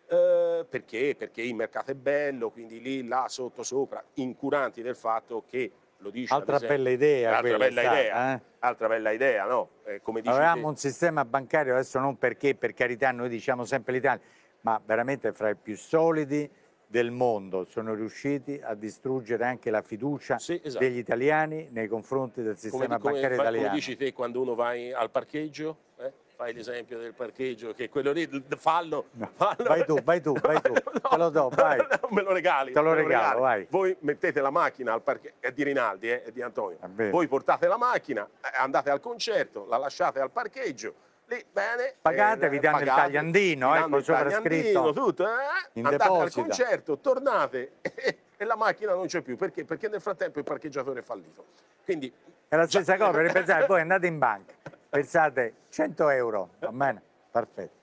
Eh, perché? Perché il mercato è bello, quindi lì, là, sotto, sopra, incuranti del fatto che lo dice altra esempio, bella idea altra bella stata, idea eh? altra bella idea no eh, avevamo te. un sistema bancario adesso non perché per carità noi diciamo sempre l'Italia ma veramente fra i più solidi del mondo, sono riusciti a distruggere anche la fiducia sì, esatto. degli italiani nei confronti del sistema come, bancario come, italiano. Come dici te quando uno va in, al parcheggio? Eh? Fai l'esempio del parcheggio, che quello lì, fallo, fallo. Vai tu, vai tu, vai tu, no, te lo do, vai. No, me lo regali. Te lo regalo, regali. vai. Voi mettete la macchina al parcheggio, è di Rinaldi, eh, è di Antonio. Ah, Voi portate la macchina, eh, andate al concerto, la lasciate al parcheggio, lì, bene. Pagate, eh, danno il tagliandino, ecco, il tagliandino, tutto, eh? andate deposita. al concerto, tornate e la macchina non c'è più. Perché? Perché nel frattempo il parcheggiatore è fallito. Quindi, è la stessa cosa, perché pensate, voi andate in banca, pensate 100 euro, va bene, perfetto,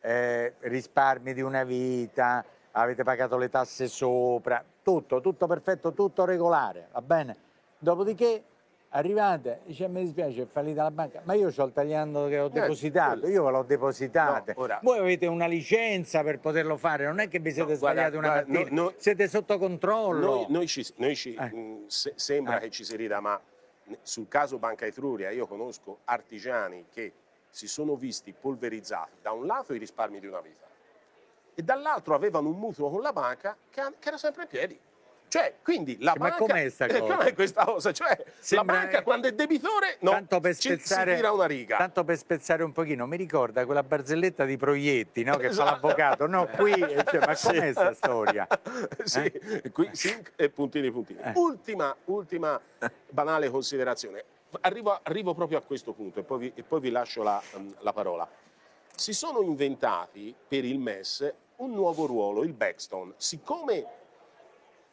eh, risparmi di una vita, avete pagato le tasse sopra, tutto, tutto perfetto, tutto regolare, va bene? Dopodiché arrivate dice mi dispiace è fallita la banca ma io ho il tagliando che ho eh, depositato io ve l'ho depositato no, voi avete una licenza per poterlo fare non è che vi siete no, sbagliati guarda, una mattina no, no, siete sotto controllo noi, noi ci, noi ci eh. mh, mm, se, sembra eh. che ci si rida ma sul caso Banca Etruria io conosco artigiani che si sono visti polverizzati da un lato i risparmi di una vita e dall'altro avevano un mutuo con la banca che, che era sempre in piedi cioè, quindi la eh, ma banca... Ma com'è sta eh, cosa? Com'è questa cosa? Cioè, Sembra... la banca quando è debitore no, tanto per spezzare, ci, si tira una riga. Tanto per spezzare un pochino, mi ricorda quella barzelletta di Proietti, no? Che esatto. fa l'avvocato. No, qui... Cioè, ma com'è questa storia? Sì, eh? qui sì, e puntini puntini. Eh. Ultima, ultima banale considerazione. Arrivo, arrivo, proprio a questo punto e poi vi, e poi vi lascio la, mm, la parola. Si sono inventati per il MES un nuovo ruolo, il backstone. Siccome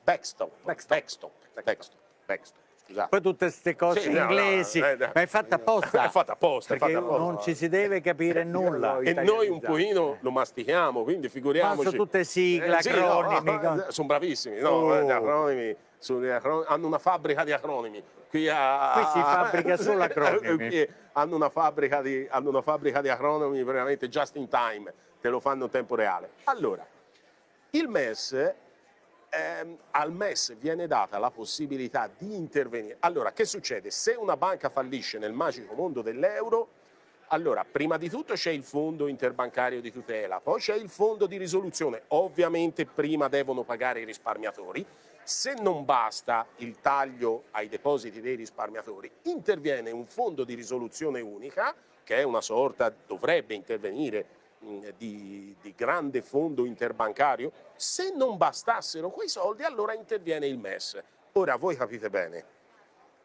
Backstop. Backstop. Backstop. Backstop. Backstop. Scusate. Esatto. Poi tutte queste cose sì, inglesi, no, no, no, eh, eh, ma eh, è fatta apposta. È fatta apposta, perché è fatta apposta. non ci si deve capire nulla. E noi un pochino lo mastichiamo, quindi figuriamoci. Ma sono tutte sigle, eh, sì, acronimi. Ah, sono bravissimi, no, oh. gli acronimi hanno una fabbrica di acronimi. Qui, a... Qui si fabbrica solo acronimi. hanno, una fabbrica di, hanno una fabbrica di acronimi veramente just in time, te lo fanno in tempo reale. Allora, il MES ehm, al MES viene data la possibilità di intervenire. Allora, che succede? Se una banca fallisce nel magico mondo dell'euro, allora, prima di tutto c'è il fondo interbancario di tutela, poi c'è il fondo di risoluzione, ovviamente prima devono pagare i risparmiatori, se non basta il taglio ai depositi dei risparmiatori, interviene un fondo di risoluzione unica, che è una sorta, dovrebbe intervenire eh, di, di grande fondo interbancario, se non bastassero quei soldi allora interviene il MES. Ora voi capite bene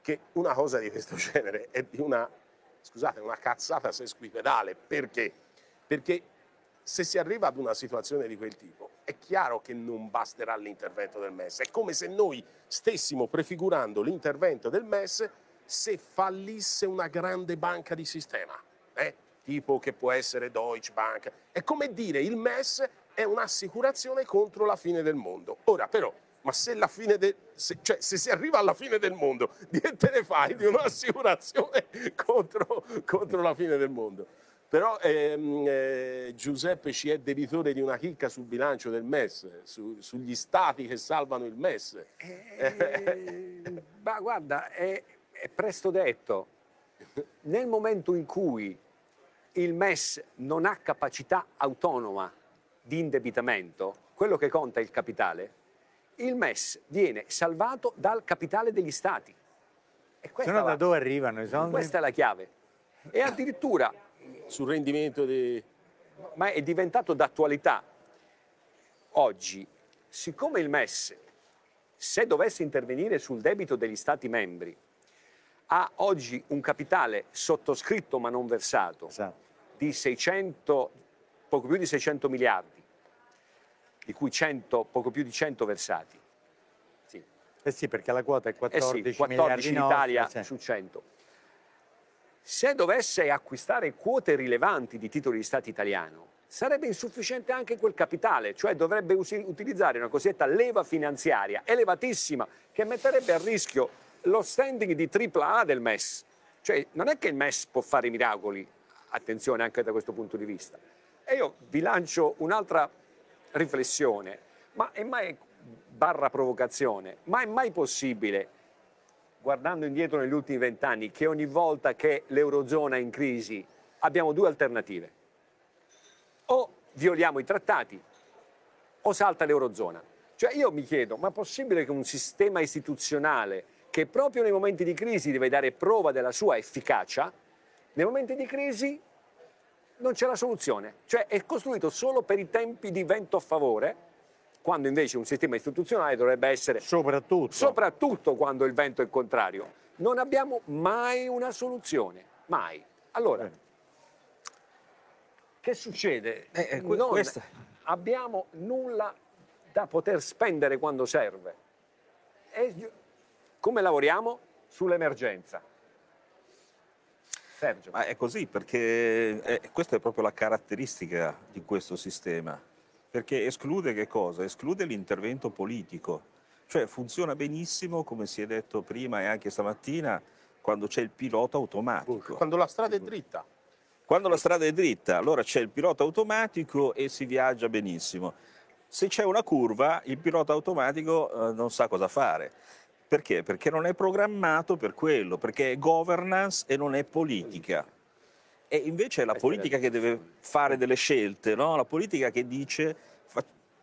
che una cosa di questo genere è di una, scusate, una cazzata sesquipedale. Perché? Perché se si arriva ad una situazione di quel tipo, è chiaro che non basterà l'intervento del MES. È come se noi stessimo prefigurando l'intervento del MES se fallisse una grande banca di sistema. Eh? tipo che può essere Deutsche Bank. È come dire il MES è un'assicurazione contro la fine del mondo. Ora però, ma se, la fine de, se, cioè, se si arriva alla fine del mondo, niente ne fai di un'assicurazione contro, contro, la fine del mondo? Però ehm, eh, Giuseppe ci è debitore di una chicca sul bilancio del MES, su, sugli stati che salvano il MES. Eh, ma guarda, è, è presto detto. Nel momento in cui il MES non ha capacità autonoma di indebitamento, quello che conta è il capitale, il MES viene salvato dal capitale degli stati. E questa, no, la, da dove arrivano i soldi? questa è la chiave. E addirittura... Sul rendimento di... Ma è diventato d'attualità. Oggi, siccome il MES, se dovesse intervenire sul debito degli stati membri, ha oggi un capitale sottoscritto ma non versato esatto. di 600, poco più di 600 miliardi, di cui 100, poco più di 100 versati. Sì. Eh sì, perché la quota è 14, eh sì, 14 in Italia nostri, su 100. Se dovesse acquistare quote rilevanti di titoli di Stato italiano, sarebbe insufficiente anche quel capitale, cioè dovrebbe utilizzare una cosiddetta leva finanziaria elevatissima che metterebbe a rischio lo standing di AAA del MES. Cioè, non è che il MES può fare i miracoli, attenzione anche da questo punto di vista. E io vi lancio un'altra riflessione, ma è mai, barra provocazione, ma è mai possibile, guardando indietro negli ultimi vent'anni, che ogni volta che l'Eurozona è in crisi abbiamo due alternative? O violiamo i trattati o salta l'Eurozona. Cioè io mi chiedo, ma è possibile che un sistema istituzionale che proprio nei momenti di crisi deve dare prova della sua efficacia, nei momenti di crisi non c'è la soluzione, cioè è costruito solo per i tempi di vento a favore, quando invece un sistema istituzionale dovrebbe essere soprattutto, soprattutto quando il vento è contrario. Non abbiamo mai una soluzione, mai. Allora, Bene. che succede? Eh, eh non questa. abbiamo nulla da poter spendere quando serve. E come lavoriamo sull'emergenza? Sergio. Ma è così perché è, eh, questa è proprio la caratteristica di questo sistema, perché esclude che cosa? Esclude l'intervento politico, cioè funziona benissimo come si è detto prima e anche stamattina quando c'è il pilota automatico. Quando la strada è dritta. Quando la strada è dritta, allora c'è il pilota automatico e si viaggia benissimo. Se c'è una curva, il pilota automatico eh, non sa cosa fare. Perché? Perché non è programmato per quello, perché è governance e non è politica. E invece è la politica che deve fare delle scelte, no? la politica che dice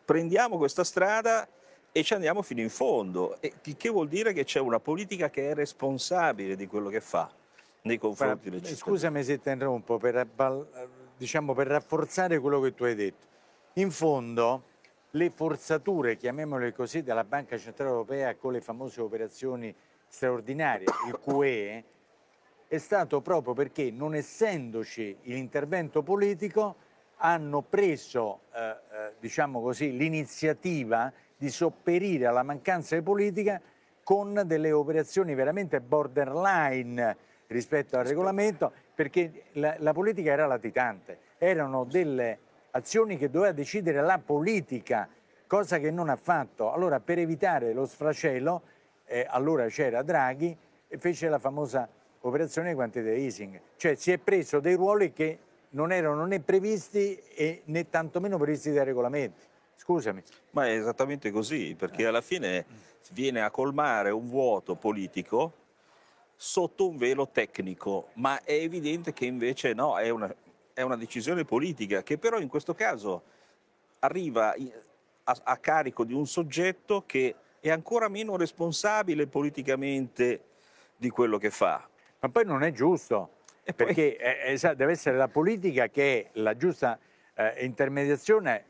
prendiamo questa strada e ci andiamo fino in fondo, il che vuol dire che c'è una politica che è responsabile di quello che fa nei confronti del cittadino. Scusami se ti interrompo, per, diciamo, per rafforzare quello che tu hai detto. In fondo le forzature, chiamiamole così, della Banca Centrale Europea con le famose operazioni straordinarie, il QE, è stato proprio perché non essendoci l'intervento politico hanno preso eh, eh diciamo l'iniziativa di sopperire alla mancanza di politica con delle operazioni veramente borderline rispetto al regolamento perché la, la politica era latitante, erano delle azioni che doveva decidere la politica, cosa che non ha fatto. Allora per evitare lo sfracello, eh, allora c'era Draghi, e fece la famosa operazione quantitative easing, cioè si è preso dei ruoli che non erano né previsti e né tantomeno previsti dai regolamenti. Scusami. Ma è esattamente così, perché alla fine viene a colmare un vuoto politico sotto un velo tecnico, ma è evidente che invece no, è una, è una decisione politica che però in questo caso arriva a, a carico di un soggetto che è ancora meno responsabile politicamente di quello che fa. Ma poi non è giusto, poi... perché è, deve essere la politica che è la giusta eh, intermediazione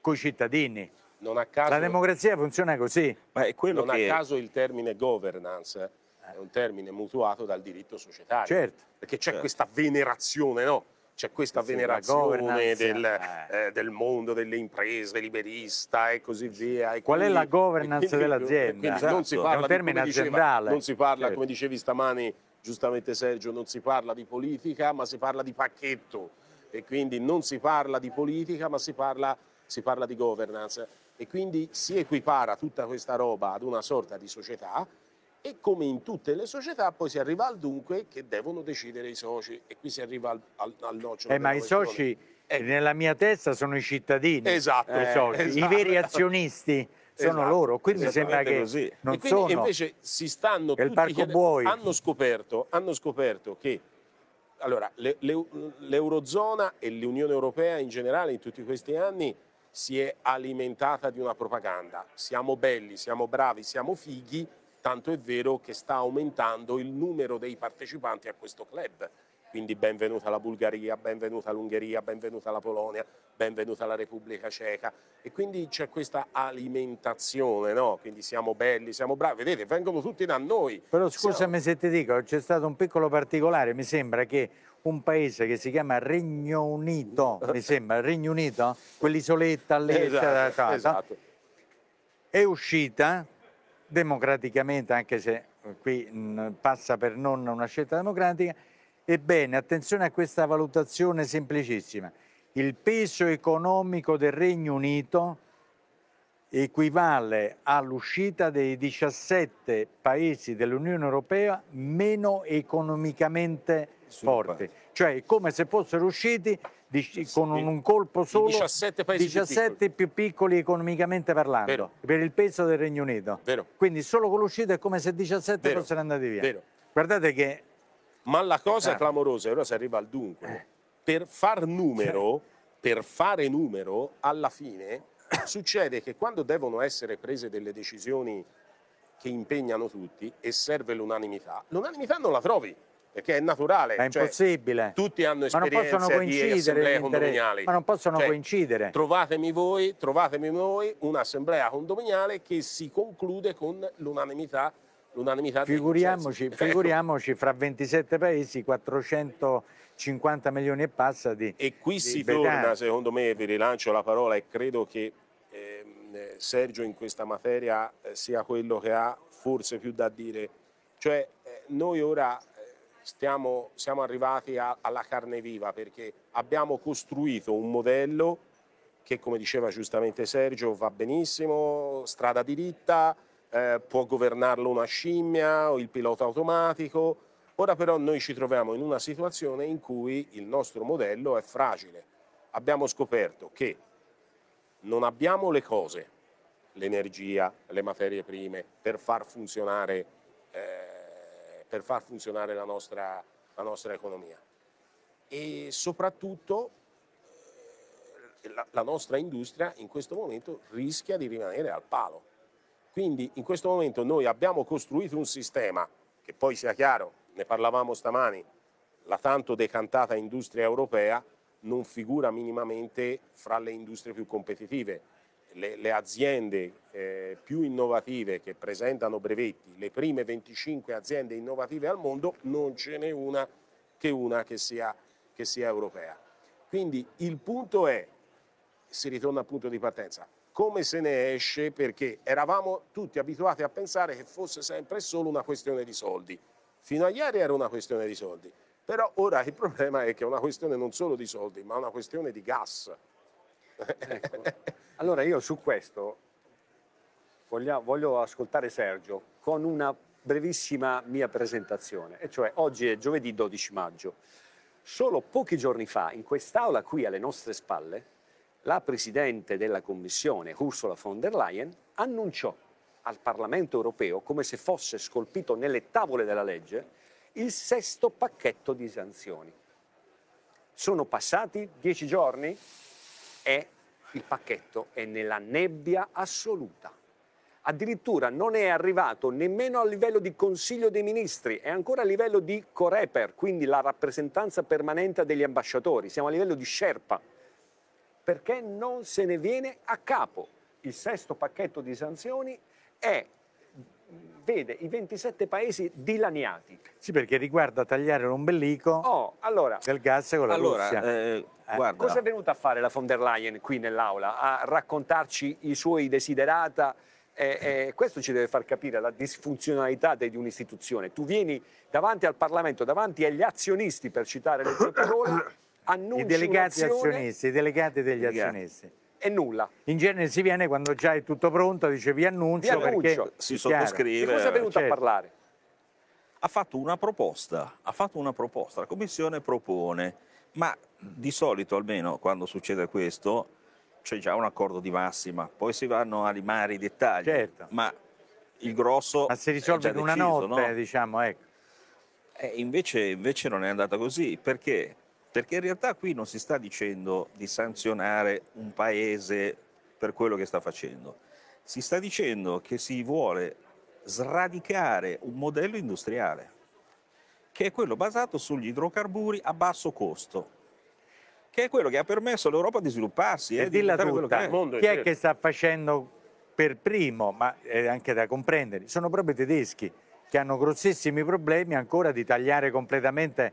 coi cittadini. Non a Caso... La democrazia funziona così. Ma è quello non che... a caso il termine governance eh, è un termine mutuato dal diritto societario. Certo. Perché c'è certo. questa venerazione, no? c'è questa venerazione del, eh. Eh, del, mondo delle imprese liberista e così via. E Qual quindi, è la governance dell'azienda? Esatto. Non si parla è un termine aziendale. non si parla, certo. come dicevi stamani giustamente Sergio, non si parla di politica ma si parla di pacchetto e quindi non si parla di politica ma si parla, si parla di governance e quindi si equipara tutta questa roba ad una sorta di società e come in tutte le società poi si arriva al dunque che devono decidere i soci e qui si arriva al, al, al nocciolo. Eh, ma i soci eh. nella mia testa sono i cittadini, esatto, eh, soci. Esatto. i veri azionisti. Sono esatto. loro, quindi sembra che così. non e quindi, sono. Invece si stanno tutti il parco buoi. Hanno scoperto, hanno scoperto che allora, l'Eurozona e l'Unione Europea in generale in tutti questi anni si è alimentata di una propaganda. Siamo belli, siamo bravi, siamo fighi, tanto è vero che sta aumentando il numero dei partecipanti a questo club. Quindi benvenuta la Bulgaria, benvenuta l'Ungheria, benvenuta la Polonia, benvenuta la Repubblica Ceca. E quindi c'è questa alimentazione, no? Quindi siamo belli, siamo bravi, vedete, vengono tutti da noi. Però scusami siamo... se ti dico, c'è stato un piccolo particolare, mi sembra che un paese che si chiama Regno Unito, mi sembra, Regno Unito, quell'isoletta lì, esatto, esatto. è uscita democraticamente, anche se eh, qui passa per non una scelta democratica, ebbene attenzione a questa valutazione semplicissima. Il peso economico del Regno Unito equivale all'uscita dei 17 paesi dell'Unione Europea meno economicamente forti, cioè è come se fossero usciti con un colpo solo 17, 17 più, piccoli. più piccoli economicamente parlando Vero. per il peso del Regno Unito. Vero. Quindi solo con l'uscita è come se 17 Vero. fossero andati via. Vero. Guardate che... Ma la cosa ah. clamorosa, e ora si arriva al dunque, eh. per far numero, per fare numero, alla fine succede che quando devono essere prese delle decisioni che impegnano tutti e serve l'unanimità, l'unanimità non la trovi perché è naturale. È cioè, impossibile. Tutti hanno esperienza di assemblee condominiali. Ma non possono cioè, coincidere. Trovatemi voi, trovatemi noi un'assemblea condominiale che si conclude con l'unanimità figuriamoci, figuriamoci fra 27 paesi 450 milioni e passa di e qui di si veterani. torna secondo me vi rilancio la parola e credo che ehm, eh, Sergio in questa materia eh, sia quello che ha forse più da dire cioè eh, noi ora stiamo, siamo arrivati a, alla carne viva perché abbiamo costruito un modello che come diceva giustamente Sergio va benissimo, strada diritta, eh, può governarlo una scimmia o il pilota automatico. Ora però noi ci troviamo in una situazione in cui il nostro modello è fragile. Abbiamo scoperto che non abbiamo le cose, l'energia, le materie prime per far funzionare eh, per far funzionare la nostra, la nostra economia. E soprattutto la, la nostra industria in questo momento rischia di rimanere al palo. Quindi in questo momento noi abbiamo costruito un sistema che poi sia chiaro, ne parlavamo stamani, la tanto decantata industria europea non figura minimamente fra le industrie più competitive le, le aziende eh, più innovative che presentano brevetti, le prime 25 aziende innovative al mondo, non ce n'è una che una che sia, che sia europea. Quindi il punto è, si ritorna al punto di partenza, come se ne esce perché eravamo tutti abituati a pensare che fosse sempre solo una questione di soldi. Fino a ieri era una questione di soldi, però ora il problema è che è una questione non solo di soldi, ma una questione di gas. Ecco. Allora io su questo voglio, voglio ascoltare Sergio con una brevissima mia presentazione, e cioè oggi è giovedì 12 maggio. Solo pochi giorni fa, in quest'aula qui alle nostre spalle, la Presidente della Commissione, Ursula von der Leyen, annunciò al Parlamento europeo, come se fosse scolpito nelle tavole della legge, il sesto pacchetto di sanzioni. Sono passati dieci giorni? è, il pacchetto è nella nebbia assoluta. Addirittura non è arrivato nemmeno a livello di Consiglio dei Ministri, è ancora a livello di Coreper, quindi la rappresentanza permanente degli ambasciatori, siamo a livello di Sherpa, perché non se ne viene a capo. Il sesto pacchetto di sanzioni è vede i 27 paesi dilaniati. Sì, perché riguarda tagliare l'ombelico oh, allora, del gas con la allora, Russia. Eh, eh, Guarda. Cosa è venuta a fare la von der Leyen qui nell'aula? A raccontarci i suoi desiderata? Eh, eh, questo ci deve far capire la disfunzionalità di un'istituzione. Tu vieni davanti al Parlamento, davanti agli azionisti, per citare le tue parole, annunci I delegati azionisti, i delegati degli delegati. azionisti. E nulla. In genere si viene quando già è tutto pronto, dice vi annuncio, vi annuncio. perché si sottoscrive. Di cosa è venuto certo. a parlare? Ha fatto una proposta, ha fatto una proposta, la Commissione propone, ma di solito almeno quando succede questo c'è già un accordo di massima, poi si vanno a limare i dettagli, certo. ma il grosso... Ma si risolve in una deciso, notte, no? diciamo, ecco. Eh, invece, invece, non è andata così, perché? Perché in realtà qui non si sta dicendo di sanzionare un paese per quello che sta facendo, si sta dicendo che si vuole sradicare un modello industriale, che è quello basato sugli idrocarburi a basso costo che è quello che ha permesso all'Europa di svilupparsi. E Eh, e di tutta, che è. Mondo, chi è che sta facendo per primo, ma è anche da comprendere, sono proprio i tedeschi che hanno grossissimi problemi ancora di tagliare completamente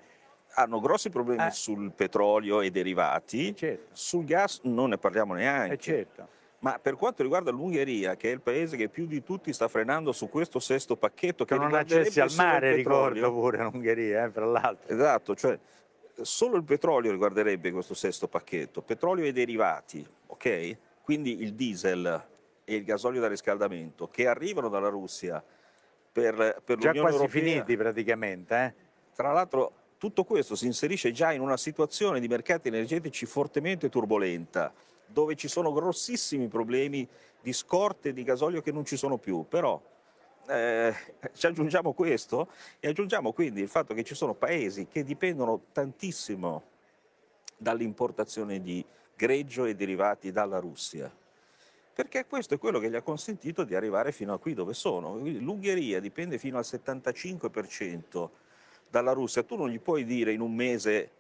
hanno grossi problemi eh. sul petrolio e derivati, eh, certo. sul gas non ne parliamo neanche. Eh, certo. Ma per quanto riguarda l'Ungheria, che è il paese che più di tutti sta frenando su questo sesto pacchetto, che, che non accessi al mare, ricordo pure l'Ungheria, eh, fra l'altro. Esatto, cioè solo il petrolio riguarderebbe questo sesto pacchetto, petrolio e derivati, ok? Quindi il diesel e il gasolio da riscaldamento che arrivano dalla Russia per, per già quasi Europea. finiti praticamente. Eh? Tra l'altro tutto questo si inserisce già in una situazione di mercati energetici fortemente turbolenta, dove ci sono grossissimi problemi di scorte di gasolio che non ci sono più, però eh, ci aggiungiamo questo e aggiungiamo quindi il fatto che ci sono paesi che dipendono tantissimo dall'importazione di greggio e derivati dalla Russia, perché questo è quello che gli ha consentito di arrivare fino a qui dove sono. L'Ungheria dipende fino al 75% dalla Russia, tu non gli puoi dire in un mese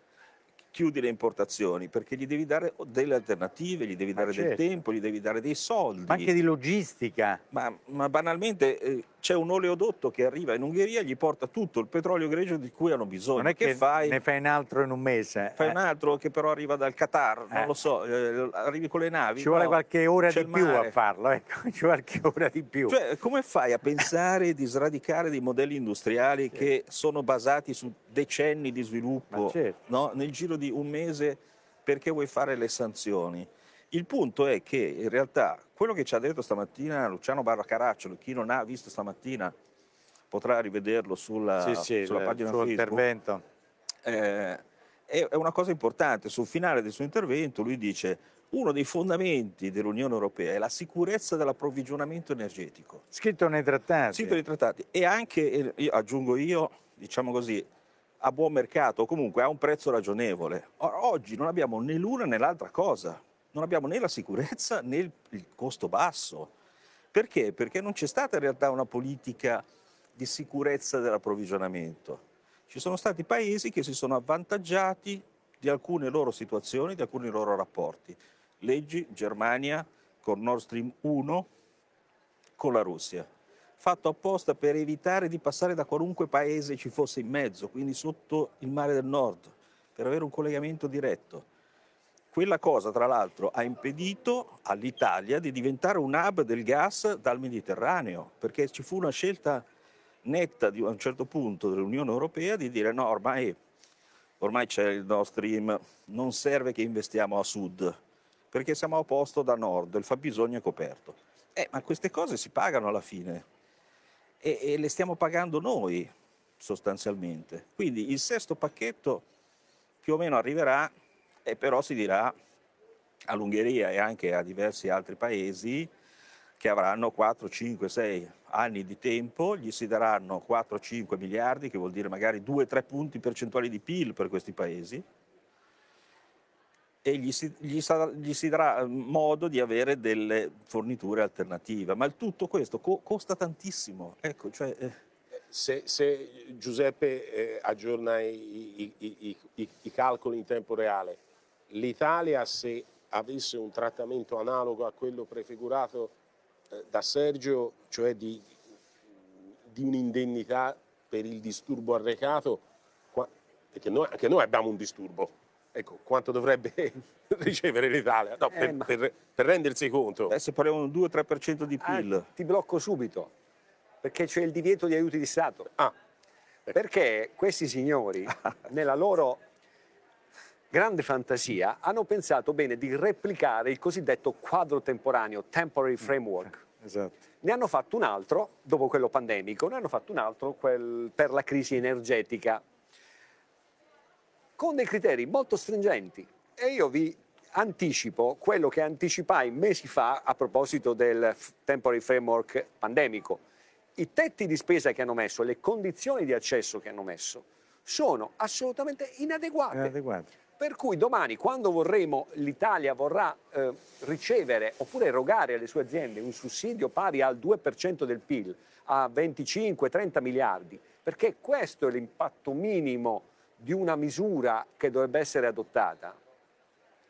chiudi le importazioni perché gli devi dare delle alternative, gli devi ma dare certo. del tempo, gli devi dare dei soldi. Ma anche di logistica. Ma, ma banalmente eh, c'è un oleodotto che arriva in Ungheria e gli porta tutto il petrolio greggio di cui hanno bisogno. Non è che, che fai? ne fai un altro in un mese. Fai eh. un altro che però arriva dal Qatar, non eh. lo so, eh, arrivi con le navi. Ci vuole qualche ora di più a farlo, ecco, ci vuole qualche ora di più. Cioè, come fai a pensare di sradicare dei modelli industriali sì. che sono basati su decenni di sviluppo certo. no? nel giro di un mese perché vuoi fare le sanzioni? Il punto è che in realtà quello che ci ha detto stamattina Luciano Barra Caracciolo, chi non ha visto stamattina potrà rivederlo sulla, sì, sì, sulla pagina suo Facebook. intervento. Eh, è, è una cosa importante, sul finale del suo intervento lui dice uno dei fondamenti dell'Unione Europea è la sicurezza dell'approvvigionamento energetico. Scritto nei trattati. Scritto nei trattati. E anche, io aggiungo io, diciamo così, a buon mercato, o comunque a un prezzo ragionevole. Oggi non abbiamo né l'una né l'altra cosa non abbiamo né la sicurezza né il, il costo basso. Perché? Perché non c'è stata in realtà una politica di sicurezza dell'approvvigionamento. Ci sono stati paesi che si sono avvantaggiati di alcune loro situazioni, di alcuni loro rapporti. Leggi, Germania, con Nord Stream 1, con la Russia. Fatto apposta per evitare di passare da qualunque paese ci fosse in mezzo, quindi sotto il mare del nord, per avere un collegamento diretto. Quella cosa, tra l'altro, ha impedito all'Italia di diventare un hub del gas dal Mediterraneo, perché ci fu una scelta netta di, a un certo punto dell'Unione Europea di dire no, ormai, ormai c'è il Nord Stream, non serve che investiamo a sud, perché siamo a posto da nord, il fabbisogno è coperto. Eh, ma queste cose si pagano alla fine e, e le stiamo pagando noi sostanzialmente. Quindi il sesto pacchetto più o meno arriverà e però si dirà all'Ungheria e anche a diversi altri paesi che avranno 4, 5, 6 anni di tempo, gli si daranno 4, 5 miliardi, che vuol dire magari 2, 3 punti percentuali di PIL per questi paesi, e gli si, gli, sa, gli si, darà eh, modo di avere delle forniture alternative. Ma il tutto questo co costa tantissimo. Ecco, cioè, eh. se, se, Giuseppe eh, aggiorna i, i, i, i calcoli in tempo reale, l'Italia se avesse un trattamento analogo a quello prefigurato eh, da Sergio, cioè di, di un'indennità per il disturbo arrecato, qua, perché noi, anche noi abbiamo un disturbo. Ecco, quanto dovrebbe ricevere l'Italia no, eh, per, ma... per, per, rendersi conto? Eh, se parliamo di un 2-3% di ah, PIL. Ah, ti blocco subito, perché c'è il divieto di aiuti di Stato. Ah. Ecco. Perché questi signori, nella loro grande fantasia, hanno pensato bene di replicare il cosiddetto quadro temporaneo, temporary mm, framework. Eh, esatto. Ne hanno fatto un altro, dopo quello pandemico, ne hanno fatto un altro per la crisi energetica, con dei criteri molto stringenti. E io vi anticipo quello che anticipai mesi fa a proposito del temporary framework pandemico. I tetti di spesa che hanno messo, le condizioni di accesso che hanno messo, sono assolutamente inadeguate. inadeguate. Per cui domani, quando vorremo, l'Italia vorrà eh, ricevere oppure erogare alle sue aziende un sussidio pari al 2% del PIL, a 25-30 miliardi, perché questo è l'impatto minimo di una misura che dovrebbe essere adottata.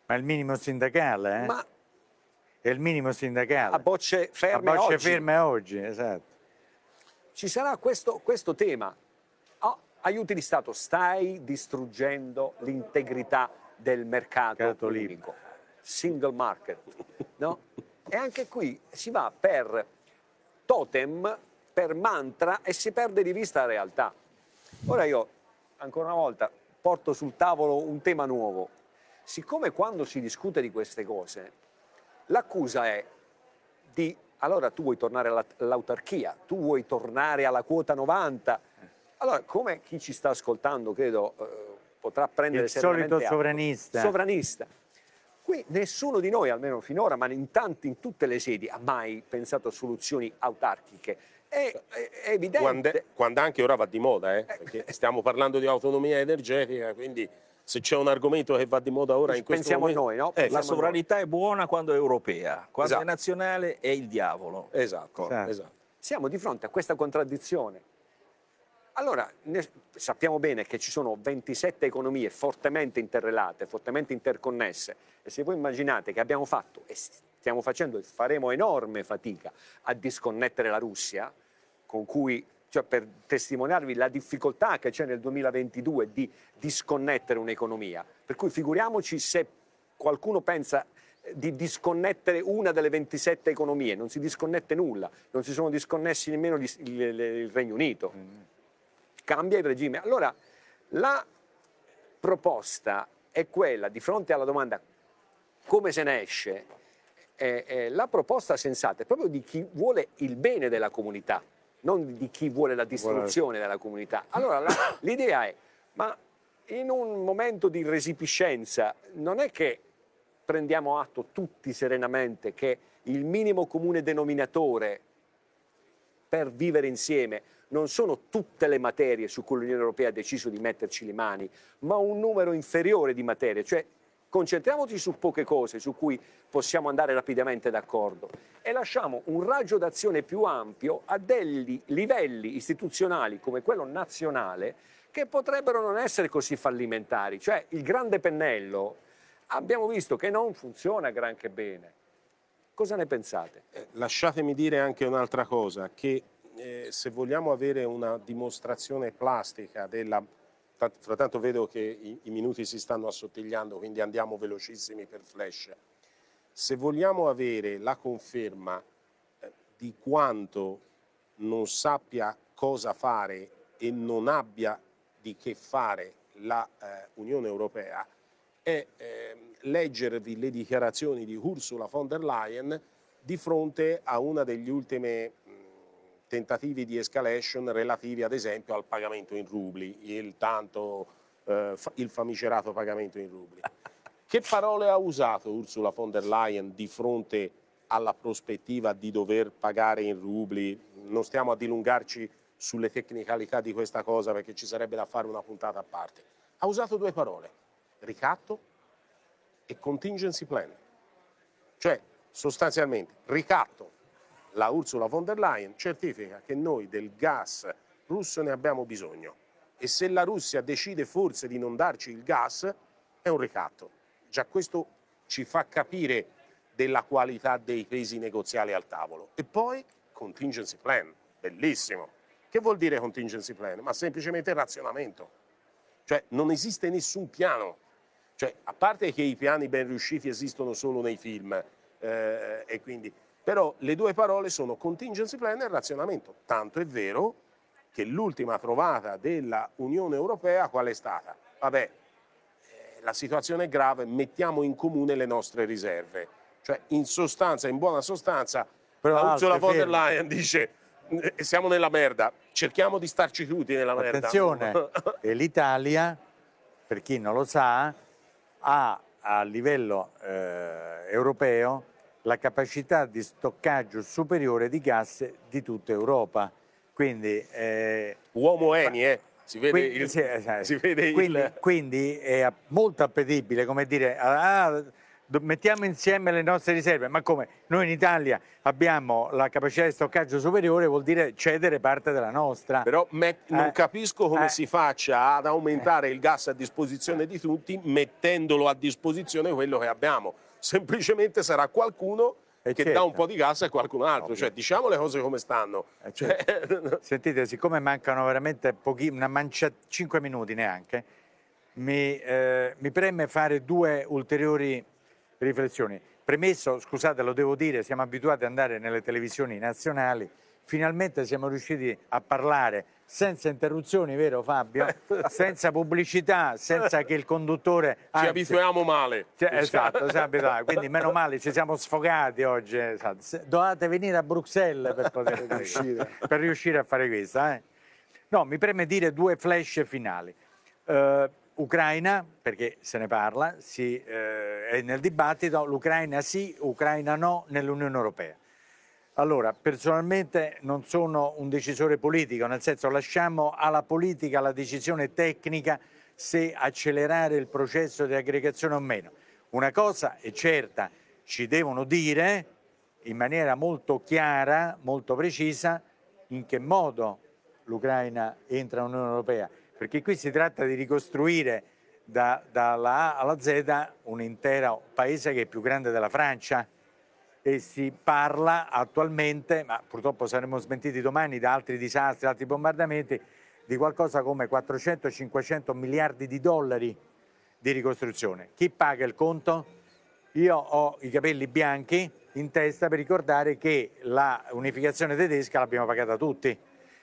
Ma il minimo sindacale, eh? Ma è il minimo sindacale. A bocce ferme oggi. a bocce oggi. ferme oggi, esatto. Ci sarà questo, questo tema aiuti di Stato, stai distruggendo l'integrità del mercato Cato unico. Single market, no? e anche qui si va per totem, per mantra e si perde di vista la realtà. Ora io, ancora una volta, porto sul tavolo un tema nuovo. Siccome quando si discute di queste cose, l'accusa è di allora tu vuoi tornare all'autarchia, tu vuoi tornare alla quota 90, allora, come chi ci sta ascoltando, credo, eh, potrà prendere Il solito sovranista. Atto, sovranista. Qui nessuno di noi, almeno finora, ma in tanti, in tutte le sedi, ha mai pensato a soluzioni autarchiche. È, è, è evidente. Quando, quando, anche ora va di moda, eh? perché eh, eh. stiamo parlando di autonomia energetica, quindi se c'è un argomento che va di moda ora in questo Pensiamo momento... Pensiamo noi, no? Eh, la sovranità noi. è buona quando è europea, quando esatto. è nazionale è il diavolo. Esatto, esatto. esatto. Siamo di fronte a questa contraddizione allora, sappiamo bene che ci sono 27 economie fortemente interrelate, fortemente interconnesse e se voi immaginate che abbiamo fatto e stiamo facendo e faremo enorme fatica a disconnettere la Russia, con cui cioè per testimoniarvi la difficoltà che c'è nel 2022 di disconnettere un'economia. Per cui figuriamoci se qualcuno pensa eh, di disconnettere una delle 27 economie, non si disconnette nulla, non si sono disconnessi nemmeno il Regno Unito. Mm cambia il regime. Allora la proposta è quella, di fronte alla domanda come se ne esce, eh, eh, la proposta sensata è proprio di chi vuole il bene della comunità, non di chi vuole la distruzione della comunità. Allora l'idea è, ma in un momento di resipiscenza non è che prendiamo atto tutti serenamente che il minimo comune denominatore per vivere insieme non sono tutte le materie su cui l'Unione Europea ha deciso di metterci le mani, ma un numero inferiore di materie, cioè concentriamoci su poche cose su cui possiamo andare rapidamente d'accordo e lasciamo un raggio d'azione più ampio a degli livelli istituzionali come quello nazionale che potrebbero non essere così fallimentari, cioè il grande pennello abbiamo visto che non funziona granché bene. Cosa ne pensate? Eh, lasciatemi dire anche un'altra cosa, che eh, se vogliamo avere una dimostrazione plastica della... Frattanto vedo che i, i minuti si stanno assottigliando, quindi andiamo velocissimi per flash. Se vogliamo avere la conferma eh, di quanto non sappia cosa fare e non abbia di che fare l'Unione eh, Europea, è eh, leggervi le dichiarazioni di Ursula von der Leyen di fronte a una degli ultime tentativi di escalation relativi ad esempio al pagamento in rubli, il tanto, eh, il famigerato pagamento in rubli. Che parole ha usato Ursula von der Leyen di fronte alla prospettiva di dover pagare in rubli? Non stiamo a dilungarci sulle tecnicalità di questa cosa perché ci sarebbe da fare una puntata a parte. Ha usato due parole, ricatto e contingency plan. Cioè, sostanzialmente, ricatto la Ursula von der Leyen certifica che noi del gas russo ne abbiamo bisogno e se la Russia decide forse di non darci il gas è un ricatto. Già questo ci fa capire della qualità dei pesi negoziali al tavolo. E poi contingency plan, bellissimo. Che vuol dire contingency plan? Ma semplicemente razionamento. Cioè non esiste nessun piano. Cioè, a parte che i piani ben riusciti esistono solo nei film eh, e quindi però le due parole sono contingency plan e razionamento. Tanto è vero che l'ultima trovata della Unione Europea qual è stata? Vabbè, eh, la situazione è grave, mettiamo in comune le nostre riserve. Cioè, in sostanza, in buona sostanza, però Ursula von der Leyen dice eh, siamo nella merda, cerchiamo di starci tutti nella merda. Attenzione, l'Italia, per chi non lo sa, ha a livello eh, europeo la capacità di stoccaggio superiore di gas di tutta Europa. Quindi, eh, Uomo Eni, eh? Si vede quindi, il, sì, esatto. si vede quindi, il... quindi è molto appetibile, come dire, ah, ah mettiamo insieme le nostre riserve, ma come noi in Italia abbiamo la capacità di stoccaggio superiore vuol dire cedere parte della nostra. Però me, eh, non eh, capisco come eh, si faccia ad aumentare eh. il gas a disposizione di tutti mettendolo a disposizione quello che abbiamo semplicemente sarà qualcuno e che certo. dà un po' di gas a qualcun altro, Ovvio. cioè diciamo le cose come stanno. Eh, certo. Sentite, siccome mancano veramente pochi, una mancia, 5 minuti neanche, mi, eh, mi preme fare due ulteriori riflessioni. Premesso, scusate, lo devo dire, siamo abituati ad andare nelle televisioni nazionali, finalmente siamo riusciti a parlare senza interruzioni, vero Fabio? senza pubblicità, senza che il conduttore... Anzi, ci abituiamo male. Cioè, esatto, abituiamo. quindi meno male, ci siamo sfogati oggi. Esatto. Dovete venire a Bruxelles per poter riuscire, per riuscire a fare questo. Eh? No, mi preme dire due flash finali. Uh, Ucraina, perché se ne parla, si, uh, eh, è nel dibattito, l'Ucraina sì, Ucraina no nell'Unione Europea. Allora, personalmente non sono un decisore politico, nel senso lasciamo alla politica la decisione tecnica se accelerare il processo di aggregazione o meno. Una cosa è certa, ci devono dire in maniera molto chiara, molto precisa, in che modo l'Ucraina entra nell'Unione Europea, perché qui si tratta di ricostruire da, dalla A alla Z un intero paese che è più grande della Francia, e si parla attualmente, ma purtroppo saremo smentiti domani da altri disastri, altri bombardamenti, di qualcosa come 400-500 miliardi di dollari di ricostruzione. Chi paga il conto? Io ho i capelli bianchi in testa per ricordare che la unificazione tedesca l'abbiamo pagata tutti.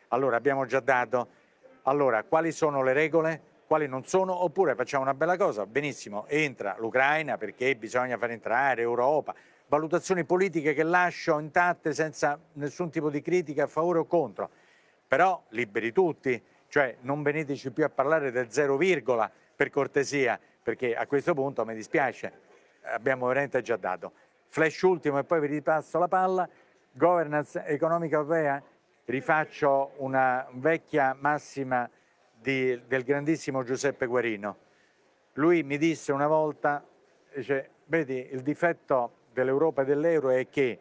Allora abbiamo già dato. Allora quali sono le regole? Quali non sono? Oppure facciamo una bella cosa, benissimo, entra l'Ucraina perché bisogna far entrare Europa, valutazioni politiche che lascio intatte senza nessun tipo di critica a favore o contro. Però liberi tutti, cioè non veniteci più a parlare del zero virgola per cortesia, perché a questo punto mi dispiace, abbiamo veramente già dato. Flash ultimo e poi vi ripasso la palla. Governance economica europea, rifaccio una vecchia massima di, del grandissimo Giuseppe Guarino. Lui mi disse una volta, dice, vedi il difetto dell'Europa e dell'euro è che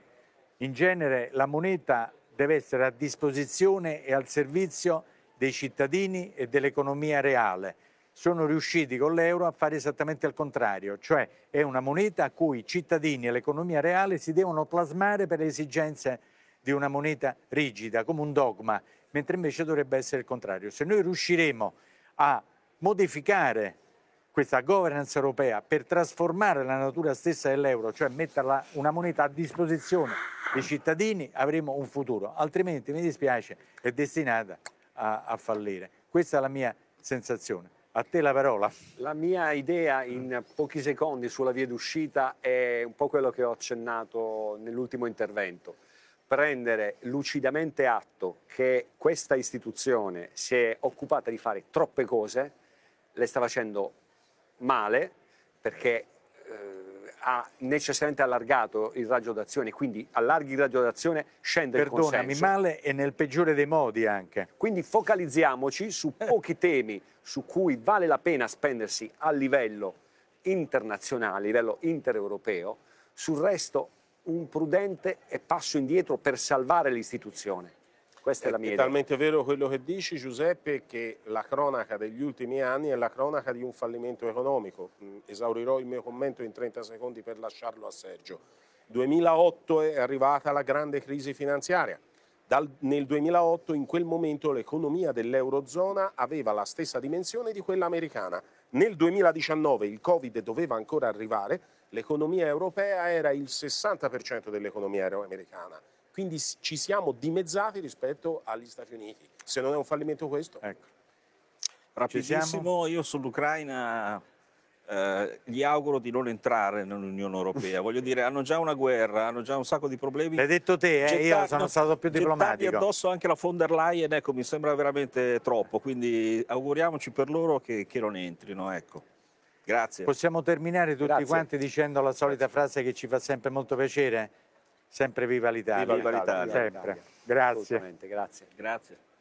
in genere la moneta deve essere a disposizione e al servizio dei cittadini e dell'economia reale. Sono riusciti con l'euro a fare esattamente il contrario, cioè è una moneta a cui i cittadini e l'economia reale si devono plasmare per le esigenze di una moneta rigida, come un dogma, mentre invece dovrebbe essere il contrario. Se noi riusciremo a modificare questa governance europea per trasformare la natura stessa dell'euro, cioè metterla una moneta a disposizione dei cittadini, avremo un futuro, altrimenti mi dispiace è destinata a, a fallire. Questa è la mia sensazione. A te la parola. La mia idea in pochi secondi sulla via d'uscita è un po' quello che ho accennato nell'ultimo intervento. Prendere lucidamente atto che questa istituzione si è occupata di fare troppe cose, le sta facendo male perché eh, ha necessariamente allargato il raggio d'azione, quindi allarghi il raggio d'azione, scende Perdonami, il consenso. male e nel peggiore dei modi anche. Quindi focalizziamoci su eh. pochi temi su cui vale la pena spendersi a livello internazionale, a livello intereuropeo, sul resto un prudente passo indietro per salvare l'istituzione. Questa è, è la mia idea. talmente vero quello che dici Giuseppe che la cronaca degli ultimi anni è la cronaca di un fallimento economico. Mm, esaurirò il mio commento in 30 secondi per lasciarlo a Sergio. 2008 è arrivata la grande crisi finanziaria. Dal, nel 2008 in quel momento l'economia dell'Eurozona aveva la stessa dimensione di quella americana. Nel 2019 il Covid doveva ancora arrivare, l'economia europea era il 60% dell'economia americana. Quindi ci siamo dimezzati rispetto agli Stati Uniti. Se non è un fallimento questo. Ecco. Rapidissimo, io sull'Ucraina eh, gli auguro di non entrare nell'Unione Europea. Voglio dire, hanno già una guerra, hanno già un sacco di problemi. L'hai detto te, eh? Gettagli, io sono stato più diplomatico. addosso anche la von der Leyen, ecco, mi sembra veramente troppo. Quindi auguriamoci per loro che, che non entrino, ecco. Grazie. Possiamo terminare tutti Grazie. quanti dicendo la solita frase che ci fa sempre molto piacere. Sempre viva l'Italia. Viva l'Italia. Sempre. Grazie. grazie. Grazie.